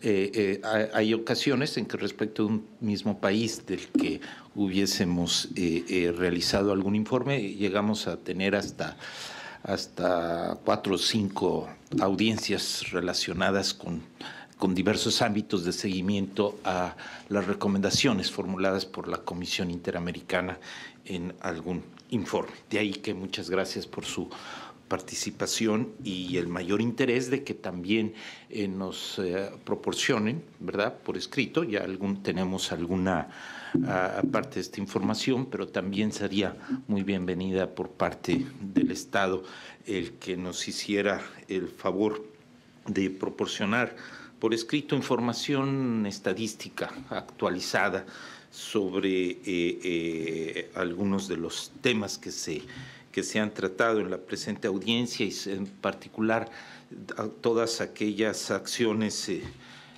eh, eh, hay ocasiones en que respecto a un mismo país del que hubiésemos eh, realizado algún informe, llegamos a tener hasta, hasta cuatro o cinco audiencias relacionadas con, con diversos ámbitos de seguimiento a las recomendaciones formuladas por la Comisión Interamericana en algún informe. De ahí que muchas gracias por su participación y el mayor interés de que también eh, nos eh, proporcionen, ¿verdad? Por escrito, ya tenemos alguna ah, parte de esta información, pero también sería muy bienvenida por parte del Estado el que nos hiciera el favor de proporcionar por escrito información estadística actualizada sobre eh, algunos de los temas que se que se han tratado en la presente audiencia y en particular todas aquellas acciones eh,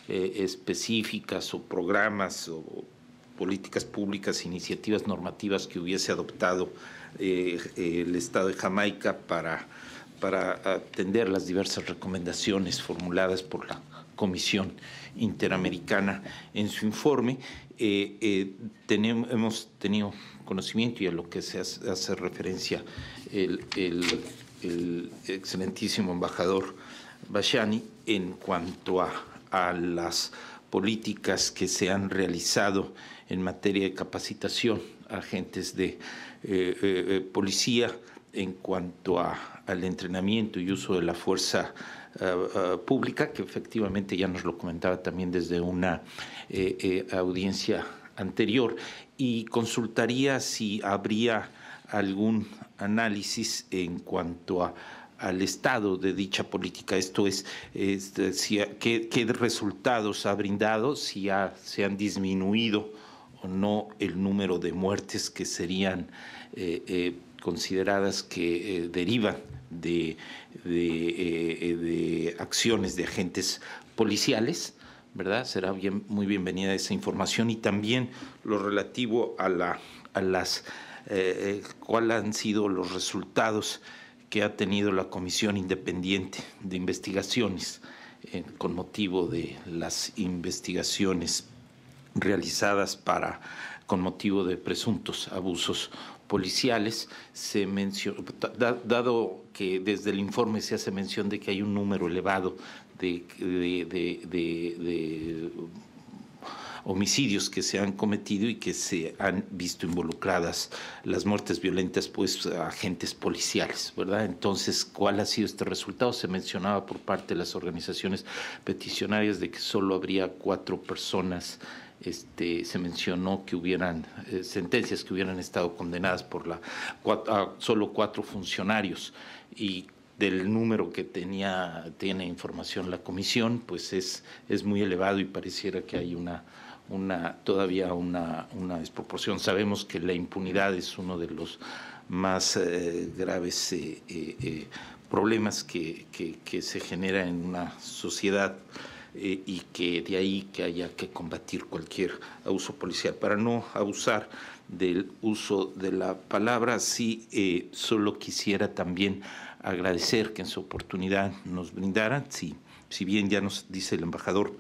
eh, específicas o programas o políticas públicas, iniciativas normativas que hubiese adoptado eh, el Estado de Jamaica para, para atender las diversas recomendaciones formuladas por la Comisión Interamericana en su informe eh, eh, hemos tenido conocimiento y a lo que se hace, referencia el, excelentísimo embajador Bashani en cuanto a, las políticas que se han realizado en materia de capacitación a agentes de eh, policía en cuanto al entrenamiento y uso de la fuerza ah, ah, pública, que efectivamente ya nos lo comentaba también desde una eh, eh, audiencia anterior y consultaría si habría algún análisis en cuanto al estado de dicha política, esto es, qué, resultados ha brindado, si se han disminuido o no el número de muertes que serían eh, consideradas que derivan de acciones de agentes policiales ¿verdad? Será bien, muy bienvenida esa información y también lo relativo a, la, las, eh, eh, cuáles han sido los resultados que ha tenido la Comisión Independiente de Investigaciones eh, con motivo de las investigaciones realizadas para con motivo de presuntos abusos policiales, dado que desde el informe se hace mención de que hay un número elevado de, homicidios que se han cometido y que se han visto involucradas las muertes violentas pues a agentes policiales, ¿verdad? Entonces, ¿cuál ha sido este resultado? Se mencionaba por parte de las organizaciones peticionarias de que solo habría cuatro personas este, se mencionó que hubieran eh, sentencias que hubieran estado condenadas por la, a solo cuatro funcionarios y del número que tenía, tiene información la comisión, pues es, es muy elevado y pareciera que hay una, una todavía una, desproporción. Sabemos que la impunidad es uno de los más eh, graves eh, eh, problemas que, que, se genera en una sociedad y que de ahí que haya que combatir cualquier abuso policial. Para no abusar del uso de la palabra, sí, solo quisiera también agradecer que en su oportunidad nos brindaran, si, si bien ya nos dice el embajador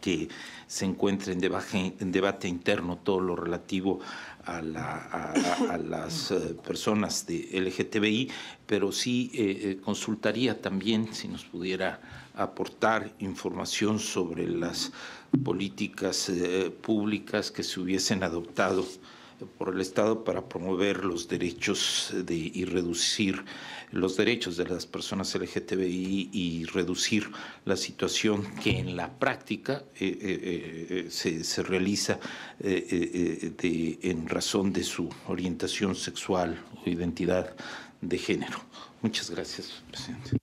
que se encuentra en debate, interno todo lo relativo a, las eh, personas de LGTBI, pero sí eh, eh, consultaría también si nos pudiera aportar información sobre las políticas públicas que se hubiesen adoptado por el Estado para promover los derechos y reducir los derechos de las personas LGTBI y reducir la situación que en la práctica eh, eh, eh, se, realiza en razón de su orientación sexual o identidad de género. Muchas gracias, presidente.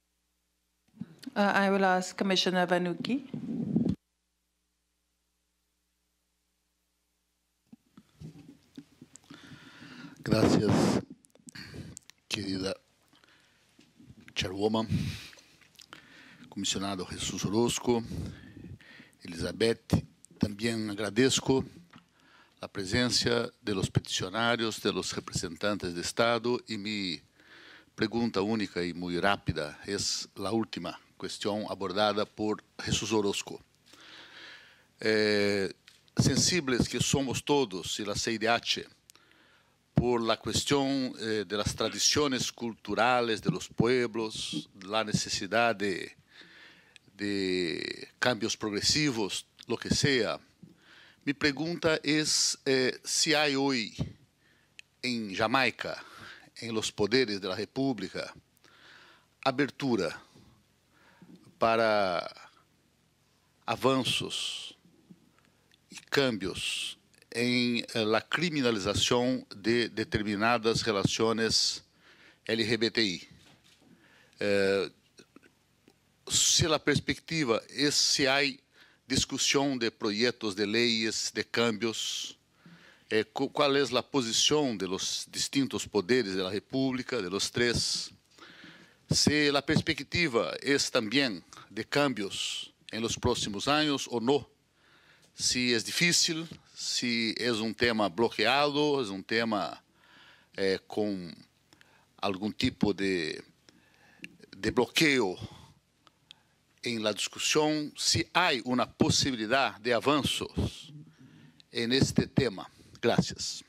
Uh, I will ask Commissioner Vanuki. Gracias, querida Chairwoman, comissionado Jesus Orozco, Elizabeth, também agradeço a presença de los peticionários, de los representantes de Estado e me pergunta única e muito rápida é a última questão abordada por Jesus Orozco. Eh, sensíveis que somos todos e a CIDH por la cuestión eh, de las tradiciones culturales de los pueblos, la necesidad de, de cambios progresivos, lo que sea. Mi pregunta es eh, si hay hoy en Jamaica, en los poderes de la República, abertura para avanços e cambios em eh, la criminalização de determinadas relações LGBTI. Eh, se a perspectiva é se há discussão de projetos de leis, de cambios, eh, qual é a posição de los distintos poderes da República, de los três. Se a perspectiva é também de cambios em los próximos anos ou não, se é difícil, se é um tema bloqueado, é um tema é, com algum tipo de, de bloqueio em la discussão, se há uma possibilidade de avanços neste tema. Graças.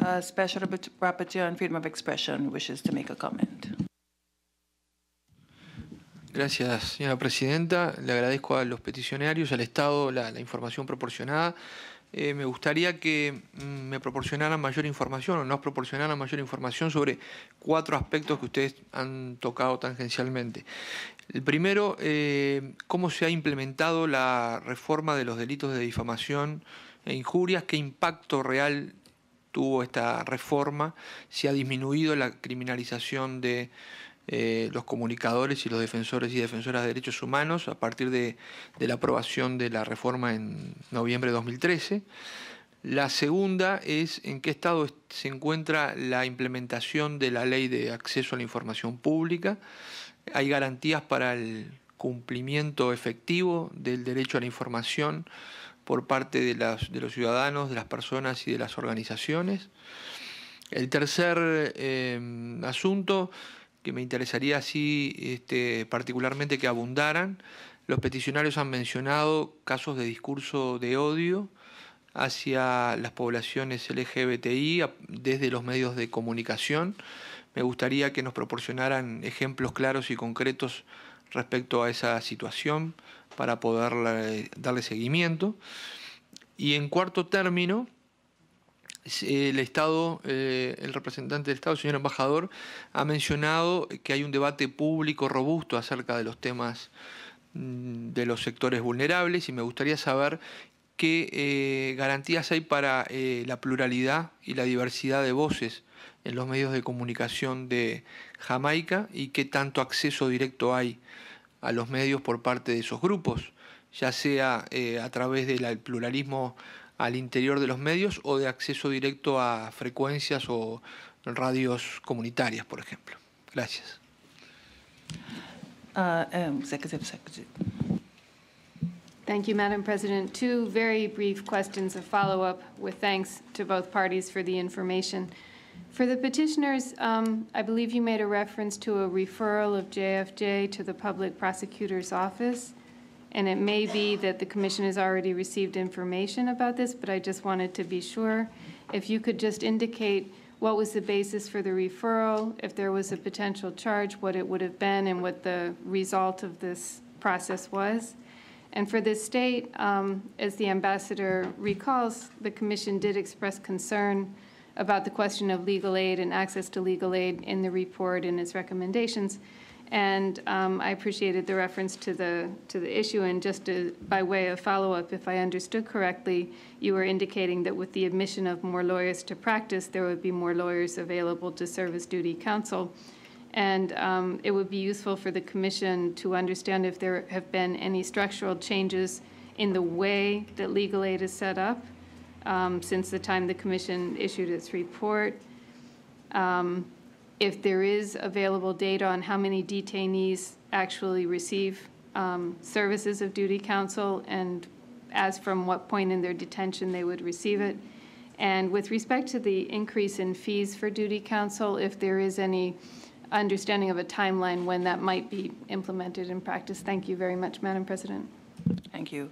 A Special Rapporteur on Freedom of Expression wishes to make a comment. Gracias, señora presidenta. Le agradezco a los peticionarios, al Estado, la, información proporcionada. Eh, me gustaría que mm, me proporcionaran mayor información o nos proporcionaran mayor información sobre cuatro aspectos que ustedes han tocado tangencialmente. El primero, eh, cómo se ha implementado la reforma de los delitos de difamación e injurias, qué impacto real tuvo esta reforma, si ha disminuido la criminalización de eh, los comunicadores y los defensores y defensoras de derechos humanos a partir de, la aprobación de la reforma en noviembre de 2013. La segunda es en qué estado se encuentra la implementación de la ley de acceso a la información pública. ¿Hay garantías para el cumplimiento efectivo del derecho a la información por parte de, los ciudadanos, de las personas y de las organizaciones? El tercer eh, asunto que me interesaría así este, particularmente que abundaran. Los peticionarios han mencionado casos de discurso de odio hacia las poblaciones LGBTI desde los medios de comunicación. Me gustaría que nos proporcionaran ejemplos claros y concretos respecto a esa situación para poder darle seguimiento. Y en cuarto término, eh, el Estado, eh, el representante del Estado, señor embajador, ha mencionado que hay un debate público robusto acerca de los temas mm, de los sectores vulnerables y me gustaría saber qué eh, garantías hay para la pluralidad y la diversidad de voces en los medios de comunicación de Jamaica y qué tanto acceso directo hay a los medios por parte de esos grupos, ya sea a través del pluralismo al interior de los medios o de acceso directo a frecuencias o radios comunitarias, por ejemplo. Gracias. Uh, um, executive Secretary. Thank you, Madam President. Two very brief questions of follow-up with thanks to both parties for the information. For the petitioners, um, I believe you made a reference to a referral of JFJ to the public prosecutor's office. And it may be that the commission has already received information about this, but I just wanted to be sure. If you could just indicate what was the basis for the referral, if there was a potential charge, what it would have been, and what the result of this process was. And for this state, um, as the ambassador recalls, the commission did express concern about the question of legal aid and access to legal aid in the report and its recommendations. And um, I appreciated the reference to the to the issue. And just to, uh, by way of follow up, if I understood correctly, you were indicating that with the admission of more lawyers to practice, there would be more lawyers available to serve as duty counsel. And um, it would be useful for the commission to understand if there have been any structural changes in the way that legal aid is set up um, since the time the commission issued its report. Um, if there is available data on how many detainees actually receive um, services of duty counsel and as from what point in their detention they would receive it. And with respect to the increase in fees for duty counsel, if there is any understanding of a timeline when that might be implemented in practice. Thank you very much, Madam President. Thank you.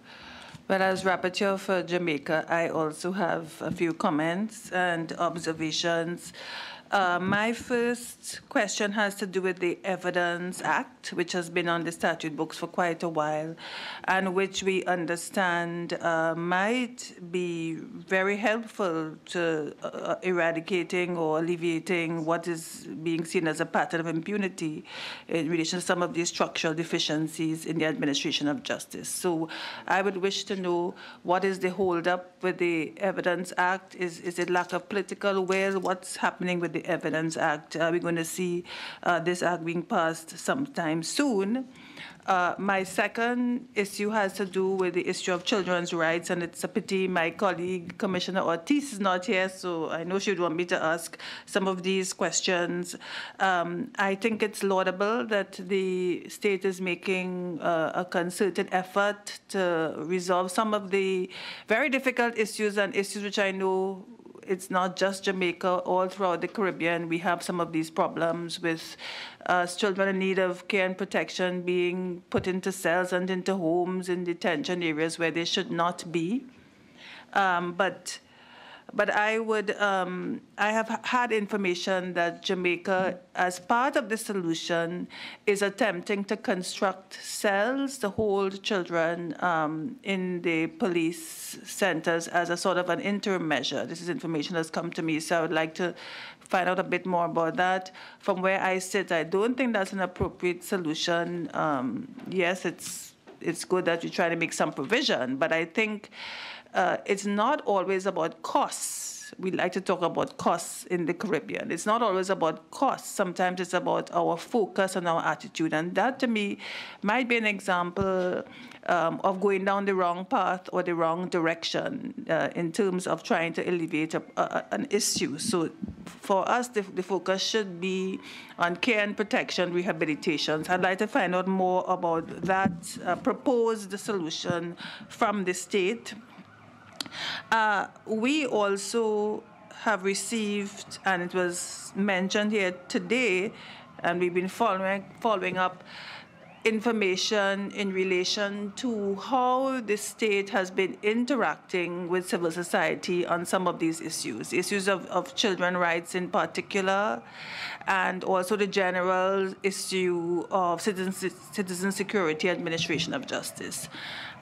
But as Rapporteur for Jamaica, I also have a few comments and observations uh, my first question has to do with the Evidence Act, which has been on the statute books for quite a while, and which we understand uh, might be very helpful to uh, eradicating or alleviating what is being seen as a pattern of impunity in relation to some of these structural deficiencies in the administration of justice. So I would wish to know what is the holdup with the Evidence Act? Is, is it lack of political will? What's happening with the Evidence Act. Uh, we're going to see uh, this act being passed sometime soon. Uh, my second issue has to do with the issue of children's rights, and it's a pity my colleague, Commissioner Ortiz, is not here, so I know she'd want me to ask some of these questions. Um, I think it's laudable that the state is making uh, a concerted effort to resolve some of the very difficult issues and issues which I know it's not just Jamaica, all throughout the Caribbean, we have some of these problems with uh, children in need of care and protection being put into cells and into homes in detention areas where they should not be. Um, but but I would, um, I have had information that Jamaica, as part of the solution, is attempting to construct cells to hold children um, in the police centers as a sort of an interim measure. This is information that's come to me, so I would like to find out a bit more about that. From where I sit, I don't think that's an appropriate solution. Um, yes, it's it's good that you try to make some provision, but I think uh, it's not always about costs. We like to talk about costs in the Caribbean. It's not always about costs. Sometimes it's about our focus and our attitude. And that to me might be an example um, of going down the wrong path or the wrong direction uh, in terms of trying to alleviate a, a, an issue. So for us, the, the, focus should be on care and protection rehabilitation. I'd like to find out more about that uh, proposed solution from the state. Uh, we also have received, and it was mentioned here today, and we've been following, following up information in relation to how the state has been interacting with civil society on some of these issues, issues of, of children rights in particular, and also the general issue of citizen, citizen security administration of justice.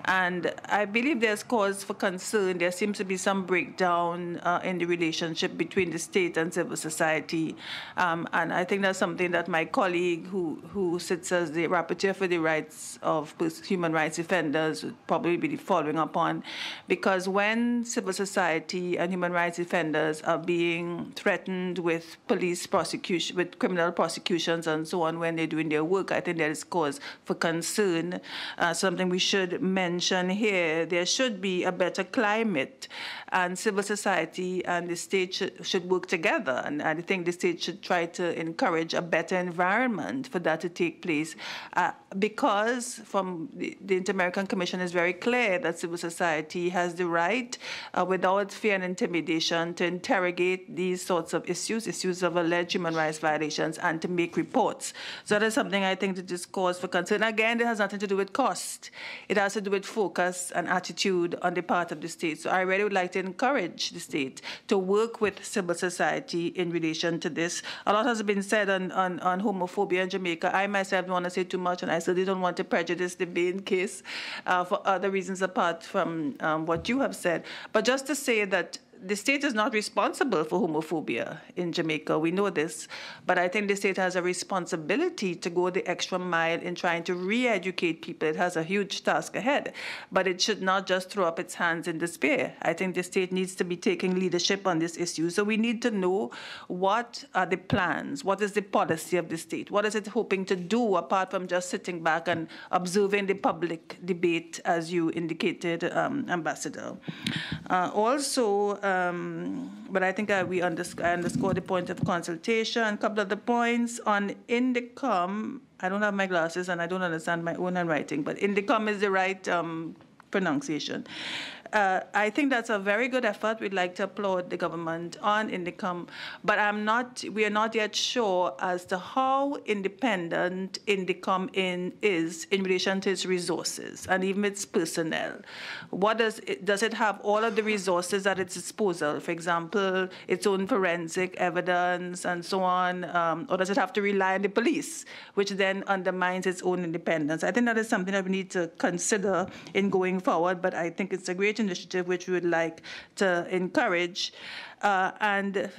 And I believe there's cause for concern. There seems to be some breakdown uh, in the relationship between the state and civil society. Um, and I think that's something that my colleague, who, who sits as the rapporteur for the rights of human rights defenders would probably be following up on. Because when civil society and human rights defenders are being threatened with police prosecution, with criminal prosecutions and so on, when they're doing their work, I think there is cause for concern, uh, something we should mention here, there should be a better climate, and civil society and the state should work together. And, and, I think the state should try to encourage a better environment for that to take place uh, because from the, the Inter-American Commission is very clear that civil society has the right, uh, without fear and intimidation, to interrogate these sorts of issues, issues of alleged human rights violations, and to make reports. So that is something I think that is cause for concern. Again, it has nothing to do with cost. It has to do with focus and attitude on the part of the state. So I really would like to encourage the state to work with civil society in relation to this. A lot has been said on, on, on homophobia in Jamaica. I myself don't want to say too much, and I so they don't want to prejudice the main case uh, for other reasons apart from um, what you have said. But just to say that the state is not responsible for homophobia in Jamaica. We know this. But I think the state has a responsibility to go the extra mile in trying to re educate people. It has a huge task ahead. But it should not just throw up its hands in despair. I think the state needs to be taking leadership on this issue. So we need to know what are the plans? What is the policy of the state? What is it hoping to do apart from just sitting back and observing the public debate, as you indicated, um, Ambassador? Uh, also, uh, um, but I think uh, I, we underscore the point of consultation. A couple of the points on Indicom, I don't have my glasses and I don't understand my own handwriting, but Indicom is the right um, pronunciation uh, I think that's a very good effort. We'd like to applaud the government on Indicom, but I'm not. We are not yet sure as to how independent Indicom in is in relation to its resources and even its personnel. What does it, does it have all of the resources at its disposal? For example, its own forensic evidence and so on, um, or does it have to rely on the police, which then undermines its own independence? I think that is something that we need to consider in going forward. But I think it's a great initiative, which we would like to encourage. Uh, and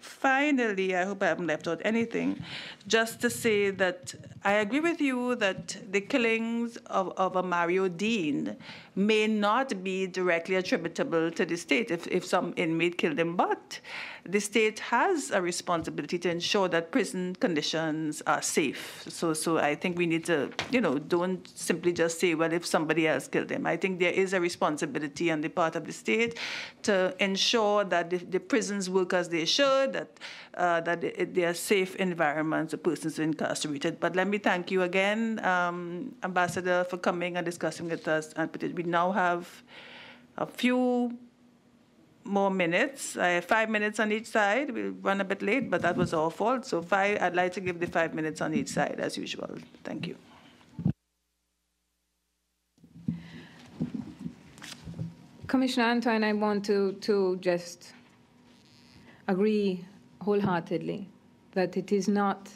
finally, I hope I haven't left out anything just to say that I agree with you that the killings of, of a Mario Dean may not be directly attributable to the state if, if some inmate killed him, but the state has a responsibility to ensure that prison conditions are safe. So, so I think we need to, you know, don't simply just say, well, if somebody else killed him. I think there is a responsibility on the part of the state to ensure that the, the prisons work as they should, that uh, that it, they are safe environments the persons incarcerated. But let me thank you again, um, Ambassador, for coming and discussing with us. we now have a few more minutes. Uh, five minutes on each side. We run a bit late, but that was our fault. So five, I'd like to give the five minutes on each side as usual. Thank you. Commissioner Antoine, I want to, to just agree wholeheartedly that it is not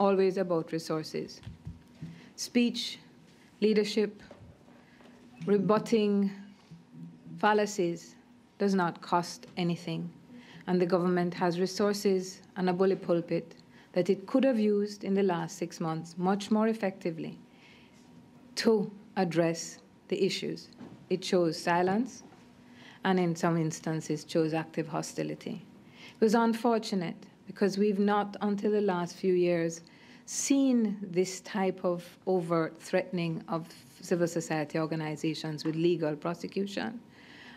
always about resources. Speech, leadership, rebutting fallacies does not cost anything, and the government has resources and a bully pulpit that it could have used in the last six months much more effectively to address the issues. It chose silence and, in some instances, chose active hostility was unfortunate because we've not, until the last few years, seen this type of overt threatening of civil society organizations with legal prosecution.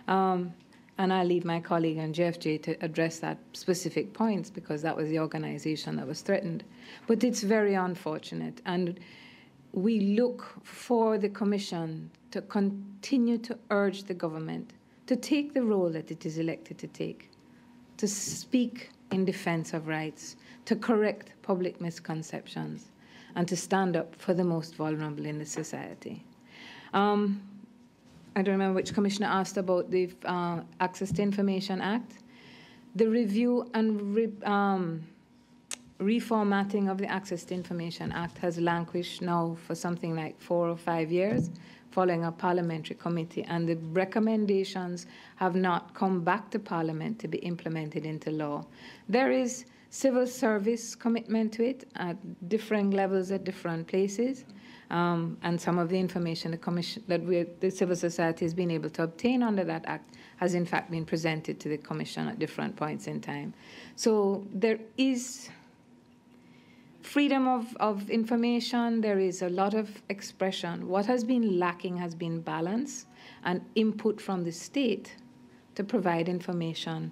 Um, and I'll leave my colleague and Jeff Jay to address that specific points because that was the organization that was threatened. But it's very unfortunate. And we look for the Commission to continue to urge the government to take the role that it is elected to take to speak in defense of rights, to correct public misconceptions, and to stand up for the most vulnerable in the society. Um, I don't remember which commissioner asked about the uh, Access to Information Act. The review and re um, reformatting of the Access to Information Act has languished now for something like four or five years following a parliamentary committee, and the recommendations have not come back to Parliament to be implemented into law. There is civil service commitment to it at different levels at different places. Um, and some of the information the commission that the civil society has been able to obtain under that act has in fact been presented to the commission at different points in time. So there is freedom of, of information, there is a lot of expression. What has been lacking has been balance and input from the state to provide information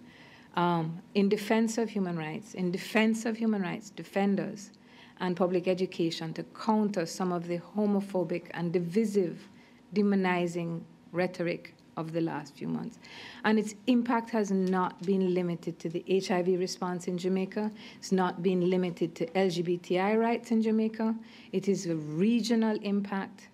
um, in defense of human rights, in defense of human rights defenders, and public education to counter some of the homophobic and divisive, demonizing rhetoric of the last few months. And its impact has not been limited to the HIV response in Jamaica. It's not been limited to LGBTI rights in Jamaica. It is a regional impact.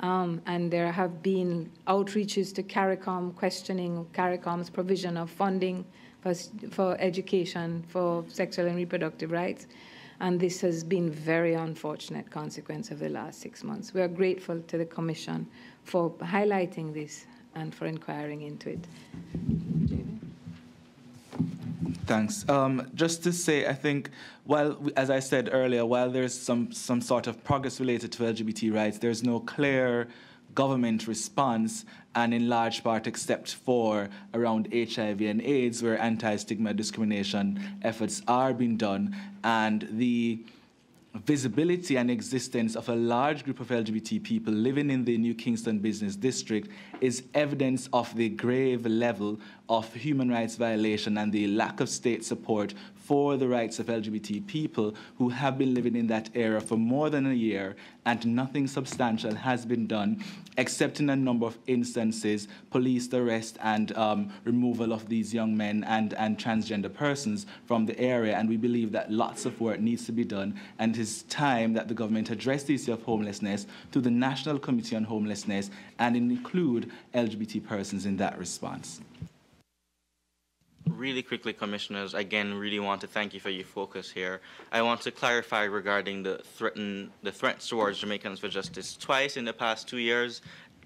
Um, and there have been outreaches to CARICOM questioning CARICOM's provision of funding for, for education for sexual and reproductive rights. And this has been very unfortunate consequence of the last six months. We are grateful to the Commission for highlighting this and for inquiring into it. Thanks. Um, just to say, I think, while, as I said earlier, while there's some, some sort of progress related to LGBT rights, there's no clear government response, and in large part, except for around HIV and AIDS, where anti stigma discrimination efforts are being done, and the visibility and existence of a large group of LGBT people living in the New Kingston Business District is evidence of the grave level of human rights violation and the lack of state support for the rights of LGBT people who have been living in that area for more than a year, and nothing substantial has been done, except in a number of instances, police arrest and um, removal of these young men and, and transgender persons from the area. And we believe that lots of work needs to be done, and it's time that the government address the issue of homelessness through the National Committee on Homelessness and include LGBT persons in that response. Really quickly, commissioners, again, really want to thank you for your focus here. I want to clarify regarding the threaten, the threats towards Jamaicans for Justice. Twice in the past two years,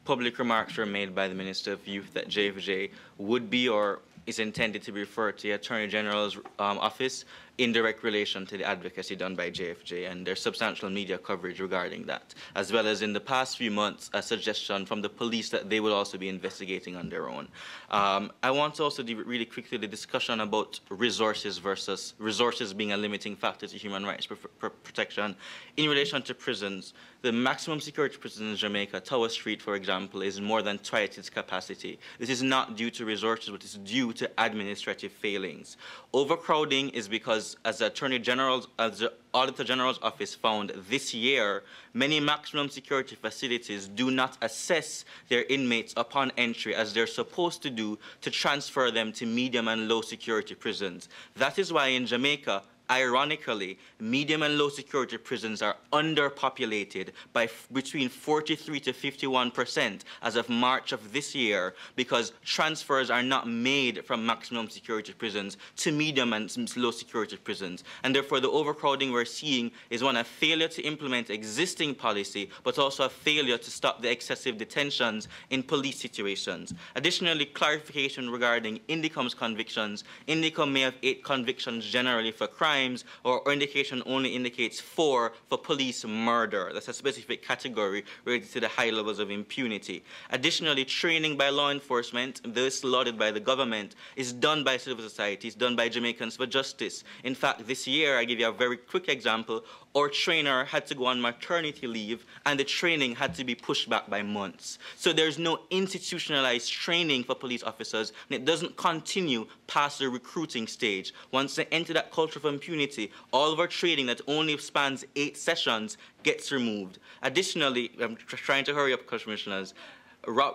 public remarks were made by the Minister of Youth that JFJ would be or is intended to be referred to the Attorney General's um, office in direct relation to the advocacy done by JFJ, and their substantial media coverage regarding that, as well as in the past few months, a suggestion from the police that they will also be investigating on their own. Um, I want to also really quickly the discussion about resources versus resources being a limiting factor to human rights pr pr protection. In relation to prisons, the maximum security prison in Jamaica, Tower Street, for example, is more than twice its capacity. This is not due to resources, but it's due to administrative failings. Overcrowding is because as, the Attorney General's, as the Auditor General's Office found this year, many maximum security facilities do not assess their inmates upon entry as they're supposed to do to transfer them to medium and low security prisons. That is why in Jamaica, Ironically, medium and low security prisons are underpopulated by between 43 to 51% as of March of this year because transfers are not made from maximum security prisons to medium and low security prisons. And therefore, the overcrowding we're seeing is one, a failure to implement existing policy, but also a failure to stop the excessive detentions in police situations. Additionally, clarification regarding Indicom's convictions. Indicom may have eight convictions generally for crime crimes or, or indication only indicates four for police murder. That's a specific category related to the high levels of impunity. Additionally, training by law enforcement, this lauded by the government, is done by civil society, it's done by Jamaicans for Justice. In fact, this year, I give you a very quick example our trainer had to go on maternity leave and the training had to be pushed back by months. So there's no institutionalized training for police officers and it doesn't continue past the recruiting stage. Once they enter that culture of impunity, all of our training that only spans eight sessions gets removed. Additionally, I'm trying to hurry up, commissioners,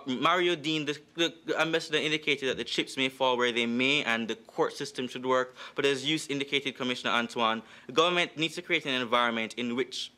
Mario Dean, the, the, ambassador, indicated that the chips may fall where they may and the court system should work, but as you indicated, Commissioner Antoine, the government needs to create an environment in which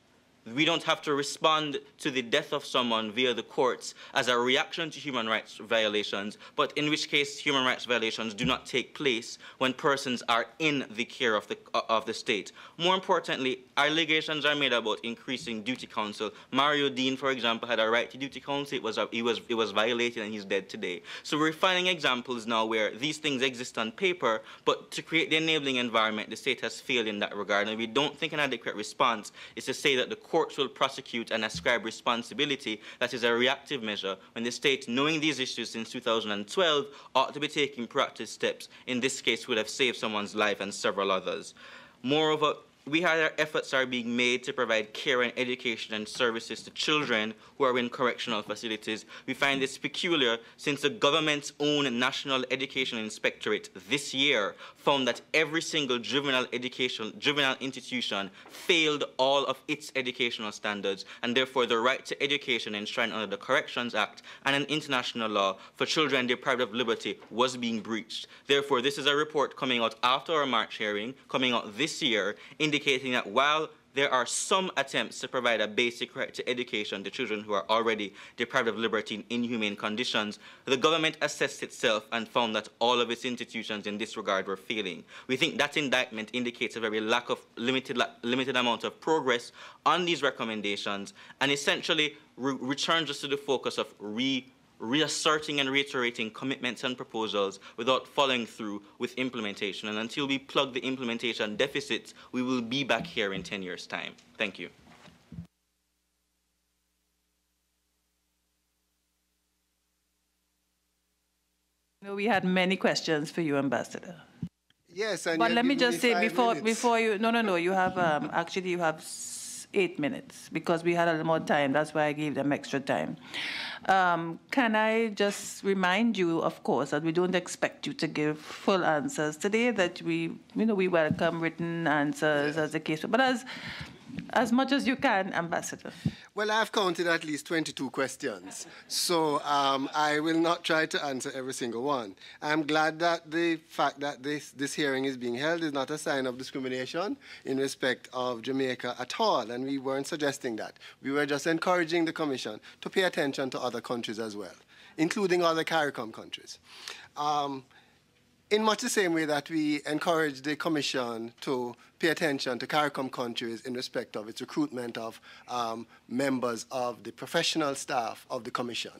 we don't have to respond to the death of someone via the courts as a reaction to human rights violations, but in which case human rights violations do not take place when persons are in the care of the, uh, of the state. More importantly, allegations are made about increasing duty counsel. Mario Dean, for example, had a right to duty counsel. It was, it was, it was violated and he's dead today. So we're finding examples now where these things exist on paper, but to create the enabling environment, the state has failed in that regard. And we don't think an adequate response is to say that the court courts will prosecute and ascribe responsibility that is a reactive measure when the state, knowing these issues since 2012, ought to be taking proactive steps. In this case, would have saved someone's life and several others. Moreover, we had our efforts are being made to provide care and education and services to children who are in correctional facilities. We find this peculiar since the government's own National Education Inspectorate this year found that every single juvenile education juvenile institution failed all of its educational standards and therefore the right to education enshrined under the Corrections Act and an international law for children deprived of liberty was being breached. Therefore, this is a report coming out after our March hearing, coming out this year, indicating indicating that while there are some attempts to provide a basic right to education to children who are already deprived of liberty in inhumane conditions, the government assessed itself and found that all of its institutions in this regard were failing. We think that indictment indicates a very lack of limited, limited amount of progress on these recommendations and essentially re returns us to the focus of re reasserting and reiterating commitments and proposals without following through with implementation. And until we plug the implementation deficits, we will be back here in 10 years' time. Thank you. We had many questions for you, Ambassador. Yes, but let me just say before minutes. before you no no no you have um, actually you have eight minutes, because we had a little more time. That's why I gave them extra time. Um, can I just remind you, of course, that we don't expect you to give full answers today, that we, you know, we welcome written answers as a case. But as as much as you can, Ambassador. Well, I've counted at least 22 questions, so um, I will not try to answer every single one. I'm glad that the fact that this, this hearing is being held is not a sign of discrimination in respect of Jamaica at all, and we weren't suggesting that. We were just encouraging the Commission to pay attention to other countries as well, including other CARICOM countries. Um, in much the same way that we encourage the Commission to pay attention to CARICOM countries in respect of its recruitment of um, members of the professional staff of the Commission.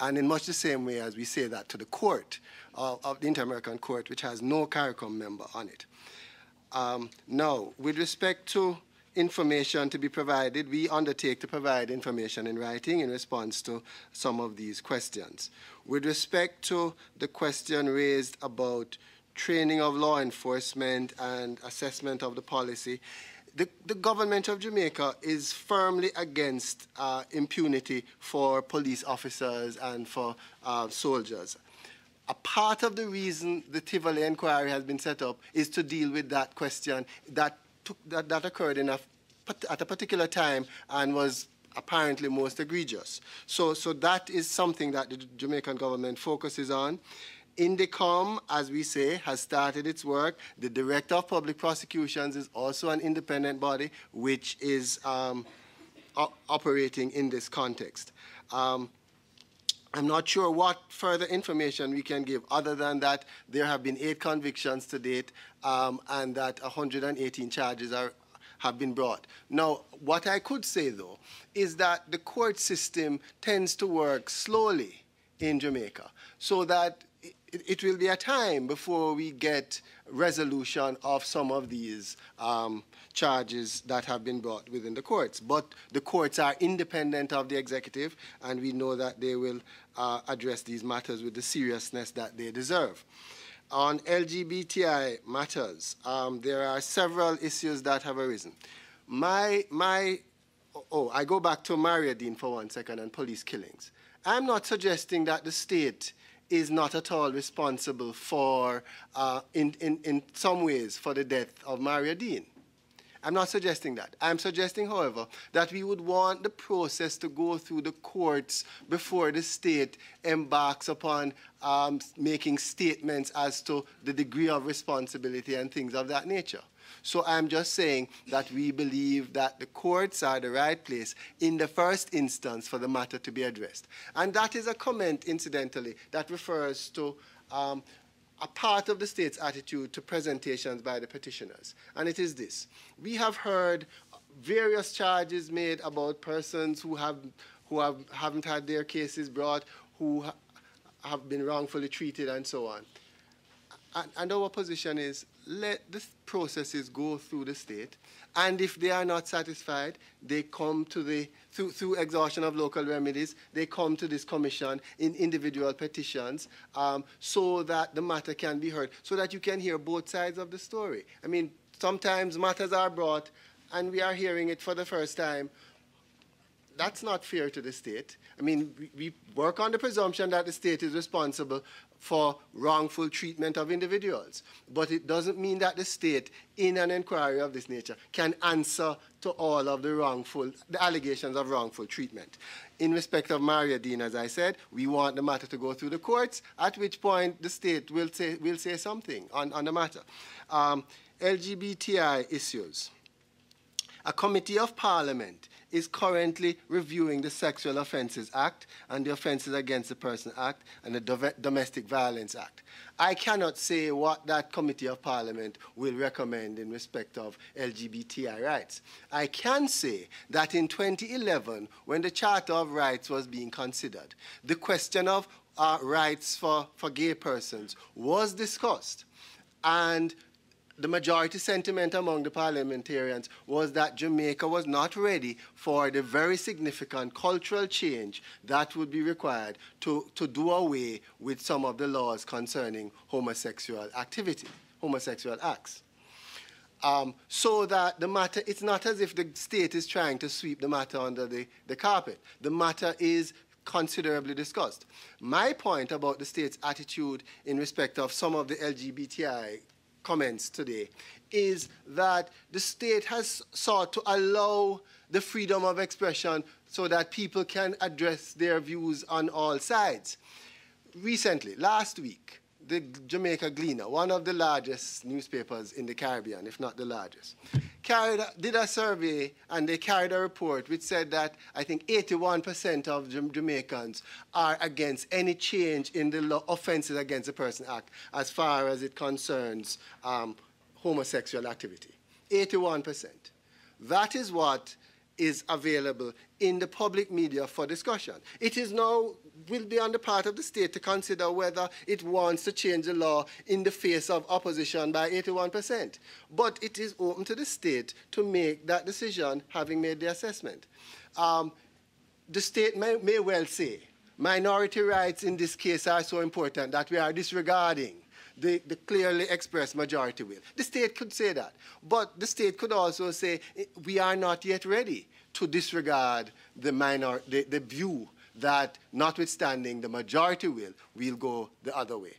And in much the same way as we say that to the court, of, uh, of the Inter-American Court, which has no CARICOM member on it. Um, now, with respect to information to be provided, we undertake to provide information in writing in response to some of these questions. With respect to the question raised about training of law enforcement and assessment of the policy, the, the government of Jamaica is firmly against uh, impunity for police officers and for uh, soldiers a part of the reason the Tivoli inquiry has been set up is to deal with that question, that took, that, that occurred in a, at a particular time and was apparently most egregious. So, so that is something that the Jamaican government focuses on. INDICOM, as we say, has started its work. The Director of Public Prosecutions is also an independent body which is um, operating in this context. Um, I'm not sure what further information we can give other than that there have been eight convictions to date um, and that 118 charges are, have been brought. Now, what I could say though is that the court system tends to work slowly in Jamaica so that it, it will be a time before we get resolution of some of these um, charges that have been brought within the courts. But the courts are independent of the executive, and we know that they will uh, address these matters with the seriousness that they deserve. On LGBTI matters, um, there are several issues that have arisen. My, my, oh, I go back to Maria Dean for one second and police killings. I'm not suggesting that the state is not at all responsible for, uh, in, in, in some ways, for the death of Maria Dean. I'm not suggesting that. I'm suggesting, however, that we would want the process to go through the courts before the state embarks upon um, making statements as to the degree of responsibility and things of that nature. So I'm just saying that we believe that the courts are the right place in the first instance for the matter to be addressed. And that is a comment, incidentally, that refers to um, a part of the state's attitude to presentations by the petitioners, and it is this. We have heard various charges made about persons who, have, who have, haven't had their cases brought, who ha have been wrongfully treated, and so on and, and our position is let the processes go through the state, and if they are not satisfied, they come to the, through, through exhaustion of local remedies, they come to this commission in individual petitions um, so that the matter can be heard, so that you can hear both sides of the story. I mean, sometimes matters are brought and we are hearing it for the first time. That's not fair to the state. I mean, we, we work on the presumption that the state is responsible, for wrongful treatment of individuals. But it doesn't mean that the state, in an inquiry of this nature, can answer to all of the wrongful, the allegations of wrongful treatment. In respect of Maria Dean, as I said, we want the matter to go through the courts, at which point the state will say, will say something on, on the matter. Um, LGBTI issues. A committee of parliament is currently reviewing the Sexual Offences Act and the Offences Against the Person Act and the Do Domestic Violence Act. I cannot say what that Committee of Parliament will recommend in respect of LGBTI rights. I can say that in 2011, when the Charter of Rights was being considered, the question of uh, rights for, for gay persons was discussed. And the majority sentiment among the parliamentarians was that Jamaica was not ready for the very significant cultural change that would be required to, to do away with some of the laws concerning homosexual activity, homosexual acts. Um, so that the matter, it's not as if the state is trying to sweep the matter under the, the carpet. The matter is considerably discussed. My point about the state's attitude in respect of some of the LGBTI comments today is that the state has sought to allow the freedom of expression so that people can address their views on all sides. Recently, last week, the Jamaica Gleaner, one of the largest newspapers in the Caribbean, if not the largest, carried, did a survey and they carried a report which said that I think 81% of Jamaicans are against any change in the law, Offences Against the Person Act as far as it concerns um, homosexual activity. 81%. That is what is available in the public media for discussion. It is now will be on the part of the state to consider whether it wants to change the law in the face of opposition by 81%. But it is open to the state to make that decision, having made the assessment. Um, the state may, may well say, minority rights in this case are so important that we are disregarding the, the, clearly expressed majority will. The state could say that. But the state could also say, eh, we are not yet ready to disregard the, minor, the, the view that notwithstanding the majority will, we'll go the other way.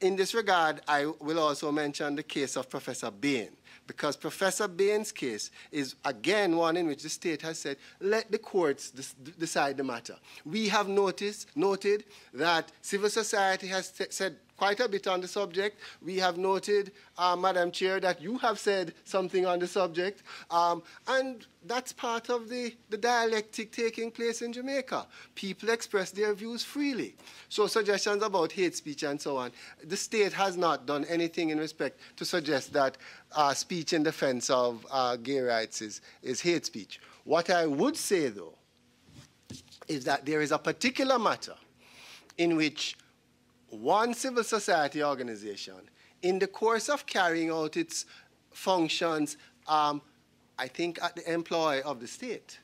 In this regard, I will also mention the case of Professor Bain, because Professor Bain's case is again one in which the state has said, let the courts decide the matter. We have noticed, noted that civil society has said quite a bit on the subject. We have noted, uh, Madam Chair, that you have said something on the subject. Um, and that's part of the, the dialectic taking place in Jamaica. People express their views freely. So suggestions about hate speech and so on. The state has not done anything in respect to suggest that uh, speech in defense of uh, gay rights is, is hate speech. What I would say, though, is that there is a particular matter in which one civil society organization, in the course of carrying out its functions, um, I think at the employ of the state,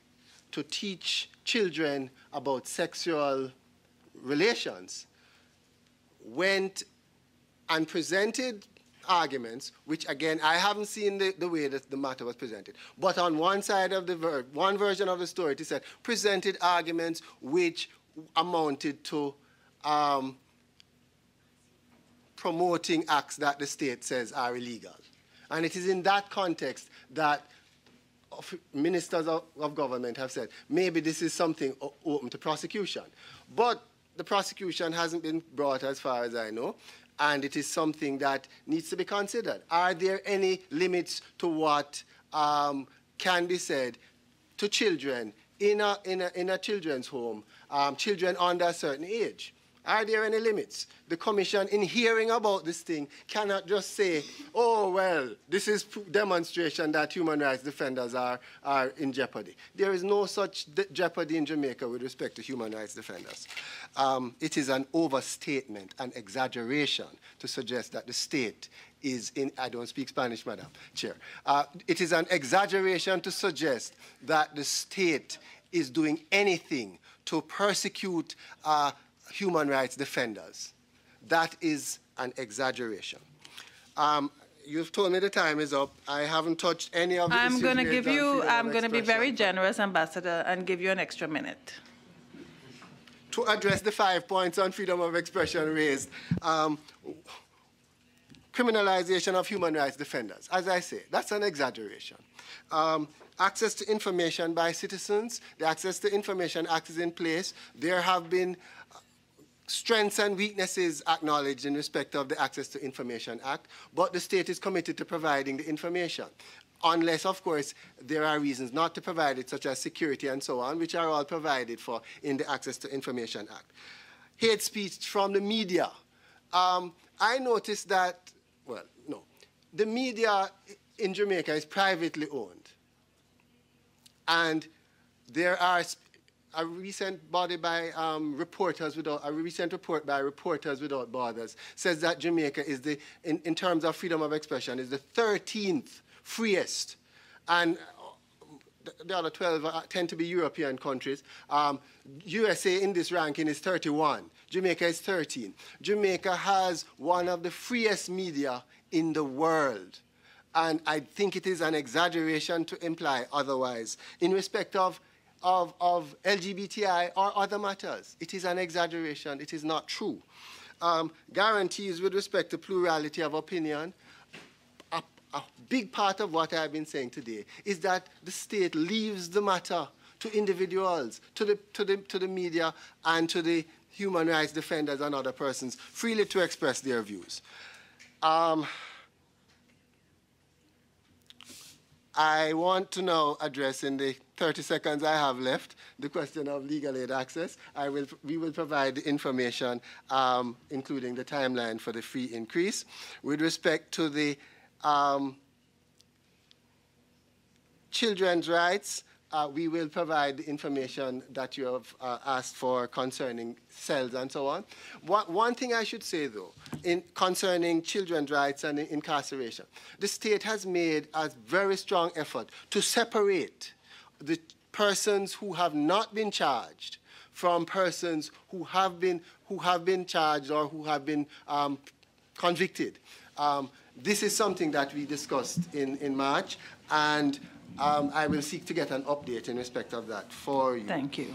to teach children about sexual relations, went and presented arguments, which again, I haven't seen the, the way that the matter was presented. But on one side of the, ver one version of the story, it said, presented arguments which amounted to um, promoting acts that the state says are illegal. And it is in that context that ministers of, government have said maybe this is something open to prosecution. But the prosecution hasn't been brought as far as I know, and it is something that needs to be considered. Are there any limits to what um, can be said to children in a, in a, in a children's home, um, children under a certain age? Are there any limits? The commission, in hearing about this thing, cannot just say, oh, well, this is demonstration that human rights defenders are, are in jeopardy. There is no such jeopardy in Jamaica with respect to human rights defenders. Um, it is an overstatement, an exaggeration to suggest that the state is in, I don't speak Spanish, Madam Chair. Uh, it is an exaggeration to suggest that the state is doing anything to persecute uh, human rights defenders. That is an exaggeration. Um, you've told me the time is up. I haven't touched any of the I'm going to give you, I'm going to be very generous, Ambassador, and give you an extra minute. To address the five points on freedom of expression raised, um, criminalization of human rights defenders, as I say, that's an exaggeration. Um, access to information by citizens, the Access to Information Act is in place. There have been strengths and weaknesses acknowledged in respect of the Access to Information Act, but the state is committed to providing the information. Unless, of course, there are reasons not to provide it, such as security and so on, which are all provided for in the Access to Information Act. Hate speech from the media. Um, I noticed that, well, no, the media in Jamaica is privately owned. And there are a recent body by um, reporters without a recent report by Reporters Without Borders says that Jamaica is the in, in terms of freedom of expression is the 13th freest, and uh, the other 12 uh, tend to be European countries. Um, USA in this ranking is 31. Jamaica is 13. Jamaica has one of the freest media in the world. And I think it is an exaggeration to imply otherwise. In respect of of, of LGBTI or other matters. It is an exaggeration. It is not true. Um, guarantees with respect to plurality of opinion, a, a big part of what I've been saying today is that the state leaves the matter to individuals, to the, to the, to the media, and to the human rights defenders and other persons freely to express their views. Um, I want to now address in the 30 seconds I have left, the question of legal aid access, I will, we will provide the information, um, including the timeline for the fee increase. With respect to the um, children's rights, uh, we will provide the information that you have uh, asked for concerning cells and so on. One, one thing I should say, though, in concerning children's rights and incarceration, the state has made a very strong effort to separate the persons who have not been charged from persons who have been, who have been charged or who have been um, convicted. Um, this is something that we discussed in, in March, and um, I will seek to get an update in respect of that for you. Thank you.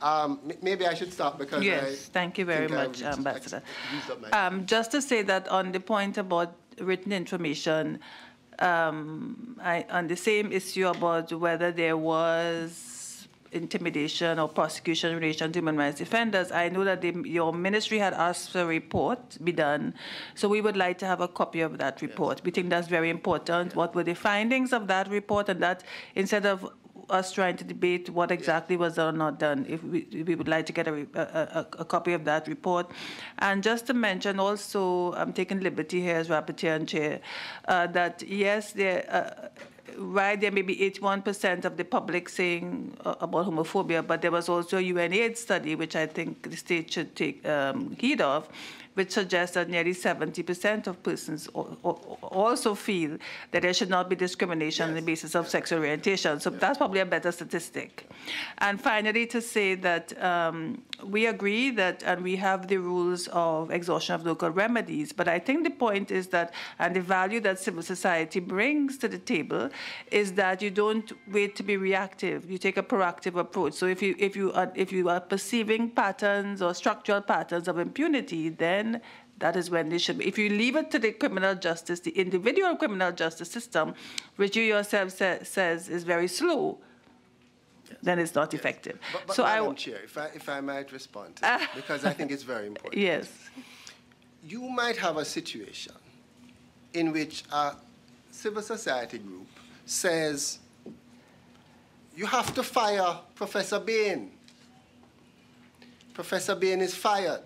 Um, maybe I should stop because yes, I thank you very much, Ambassador. Um, just to say that on the point about written information, um, I, on the same issue about whether there was intimidation or prosecution in relation to human rights defenders, I know that the, your ministry had asked for a report be done. So we would like to have a copy of that report. Yes. We think that's very important. Yes. What were the findings of that report? And that instead of us trying to debate what exactly was done or not done. If we, we would like to get a, a, a copy of that report. And just to mention also, I'm taking liberty here as rapporteur and chair, uh, that yes, there, uh, right, there may be 81% of the public saying uh, about homophobia, but there was also a UNAIDS study, which I think the state should take um, heed of, which suggests that nearly 70% of persons also feel that there should not be discrimination yes. on the basis of sexual orientation. So yes. that's probably a better statistic. And finally, to say that um, we agree that, and we have the rules of exhaustion of local remedies. But I think the point is that, and the value that civil society brings to the table, is that you don't wait to be reactive. You take a proactive approach. So if you if you are, if you are perceiving patterns or structural patterns of impunity, then that is when they should be. If you leave it to the criminal justice, the individual criminal justice system, which you yourself says is very slow then it's not yes. effective. But, but so Madam I Chair, if I, if I might respond to that, because I think it's very important. Yes. You might have a situation in which a civil society group says, you have to fire Professor Bain. Professor Bain is fired.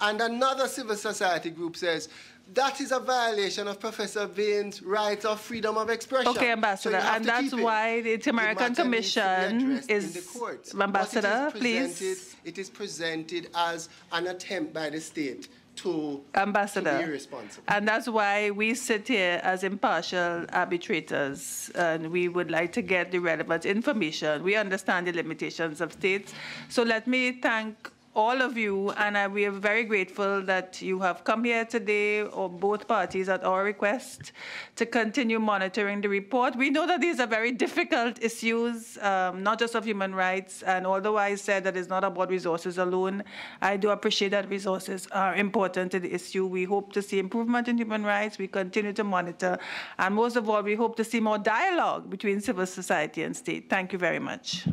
And another civil society group says, that is a violation of Professor Bain's right of freedom of expression. Okay, Ambassador, so and that's why the American Commission is in the Ambassador, it is please. It is presented as an attempt by the state to, ambassador to and that's why we sit here as impartial arbitrators and we would like to get the relevant information we understand the limitations of states so let me thank all of you, and I, we are very grateful that you have come here today, or both parties at our request, to continue monitoring the report. We know that these are very difficult issues, um, not just of human rights, and although I said that it's not about resources alone, I do appreciate that resources are important to the issue. We hope to see improvement in human rights. We continue to monitor, and most of all, we hope to see more dialogue between civil society and state. Thank you very much.